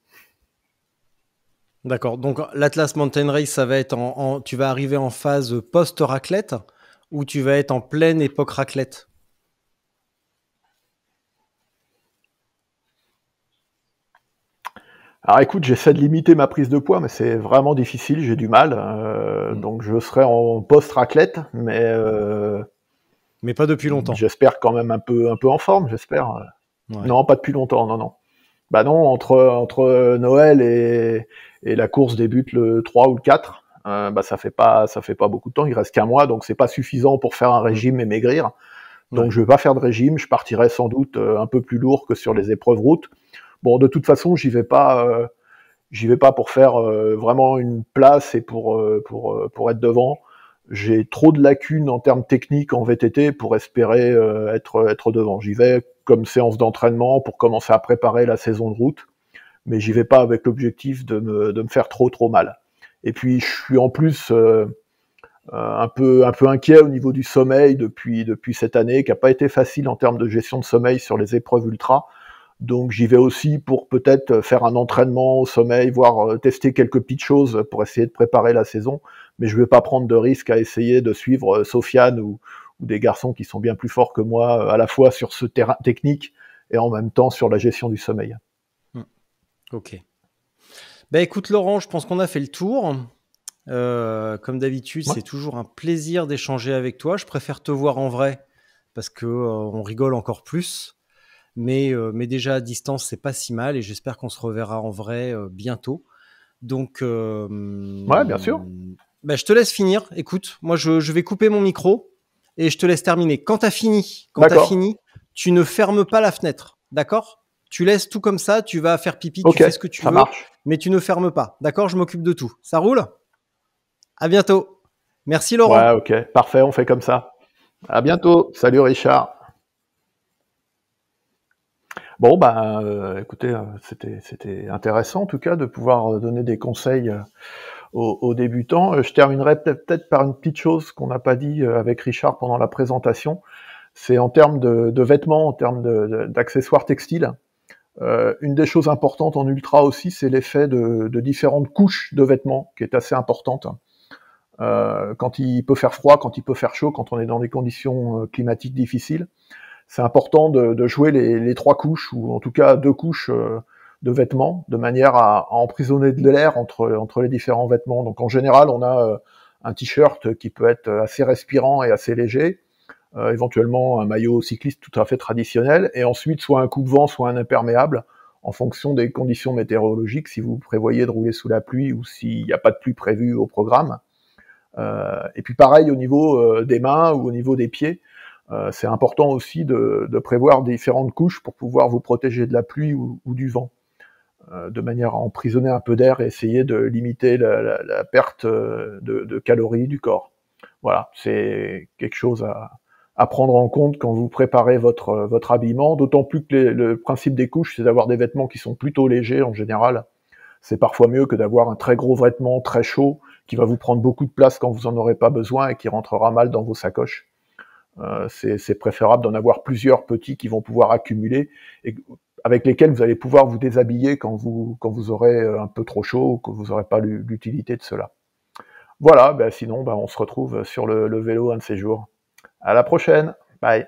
D'accord. Donc l'Atlas Mountain Race, ça va être en, tu vas arriver en phase post raclette ou tu vas être en pleine époque raclette. Alors écoute, j'essaie de limiter ma prise de poids, mais c'est vraiment difficile, j'ai du mal. Euh, mm. Donc je serai en post-raclette, mais... Euh, mais pas depuis longtemps. J'espère quand même un peu, un peu en forme, j'espère. Non, pas depuis longtemps, non, non. Bah non, entre, entre Noël et, et la course débute le 3 ou le 4, euh, bah ça fait pas ça fait pas beaucoup de temps, il reste qu'un mois, donc c'est pas suffisant pour faire un mm. régime et maigrir. Donc je vais pas faire de régime, je partirai sans doute un peu plus lourd que sur les épreuves routes bon, de toute façon, j'y vais pas, euh, j'y vais pas pour faire euh, vraiment une place et pour euh, pour pour être devant. J'ai trop de lacunes en termes techniques en VTT pour espérer être être devant. J'y vais comme séance d'entraînement pour commencer à préparer la saison de route, mais j'y vais pas avec l'objectif de me faire trop trop mal. Et puis je suis en plus un peu un peu inquiet au niveau du sommeil depuis depuis cette année qui n'a pas été facile en termes de gestion de sommeil sur les épreuves ultra donc j'y vais aussi pour peut-être faire un entraînement au sommeil, voire euh, tester quelques petites choses pour essayer de préparer la saison. Mais je ne vais pas prendre de risque à essayer de suivre euh, Sofiane ou, des garçons qui sont bien plus forts que moi, euh, à la fois sur ce terrain technique et en même temps sur la gestion du sommeil. Hmm. Ok. Bah, écoute Laurent, je pense qu'on a fait le tour. comme d'habitude, c'est toujours un plaisir d'échanger avec toi. Je préfère te voir en vrai parce que on rigole encore plus. Euh, mais, déjà à distance, c'est pas si mal et j'espère qu'on se reverra en vrai euh, bientôt. Donc. Euh, ouais, bien sûr. Bah, je te laisse finir. Écoute, moi, je, vais couper mon micro et je te laisse terminer. Quand tu as fini, quand as fini, tu ne fermes pas la fenêtre. D'accord Tu laisses tout comme ça, tu vas faire pipi, tu fais ce que tu veux, marche. mais tu ne fermes pas. D'accord Je m'occupe de tout. Ça roule À bientôt. Merci Laurent. Ouais, ok. Parfait, on fait comme ça. À bientôt. Salut Richard. Bon, bah, euh, écoutez, euh, c'était, intéressant en tout cas de pouvoir euh, donner des conseils aux, débutants. Je terminerai peut-être par une petite chose qu'on n'a pas dit avec Richard pendant la présentation. C'est en termes de, vêtements, en termes d'accessoires textiles. une des choses importantes en ultra aussi, c'est l'effet de, différentes couches de vêtements qui est assez importante. quand il peut faire froid, quand il peut faire chaud, quand on est dans des conditions climatiques difficiles c'est important de, jouer les, trois couches, ou en tout cas deux couches euh, de vêtements, de manière à, emprisonner de l'air entre, entre les différents vêtements. Donc en général, on a euh, un t-shirt qui peut être assez respirant et assez léger, euh, éventuellement un maillot cycliste tout à fait traditionnel, et ensuite soit un coupe-vent, soit un imperméable, en fonction des conditions météorologiques, si vous prévoyez de rouler sous la pluie ou s'il n'y a pas de pluie prévue au programme. et puis pareil au niveau des mains ou au niveau des pieds, euh, c'est important aussi de, prévoir différentes couches pour pouvoir vous protéger de la pluie ou, du vent, euh, de manière à emprisonner un peu d'air et essayer de limiter la, perte euh, de, calories du corps. Voilà, c'est quelque chose à, à, prendre en compte quand vous préparez votre, votre habillement, d'autant plus que le principe des couches, c'est d'avoir des vêtements qui sont plutôt légers en général. C'est parfois mieux que d'avoir un très gros vêtement très chaud qui va vous prendre beaucoup de place quand vous en aurez pas besoin et qui rentrera mal dans vos sacoches. Euh, c'est préférable d'en avoir plusieurs petits qui vont pouvoir accumuler et avec lesquels vous allez pouvoir vous déshabiller quand vous, quand vous aurez euh, un peu trop chaud ou que vous n'aurez pas l'utilité de cela. Voilà, ben sinon ben on se retrouve sur le, le vélo un de ces jours. À la prochaine, bye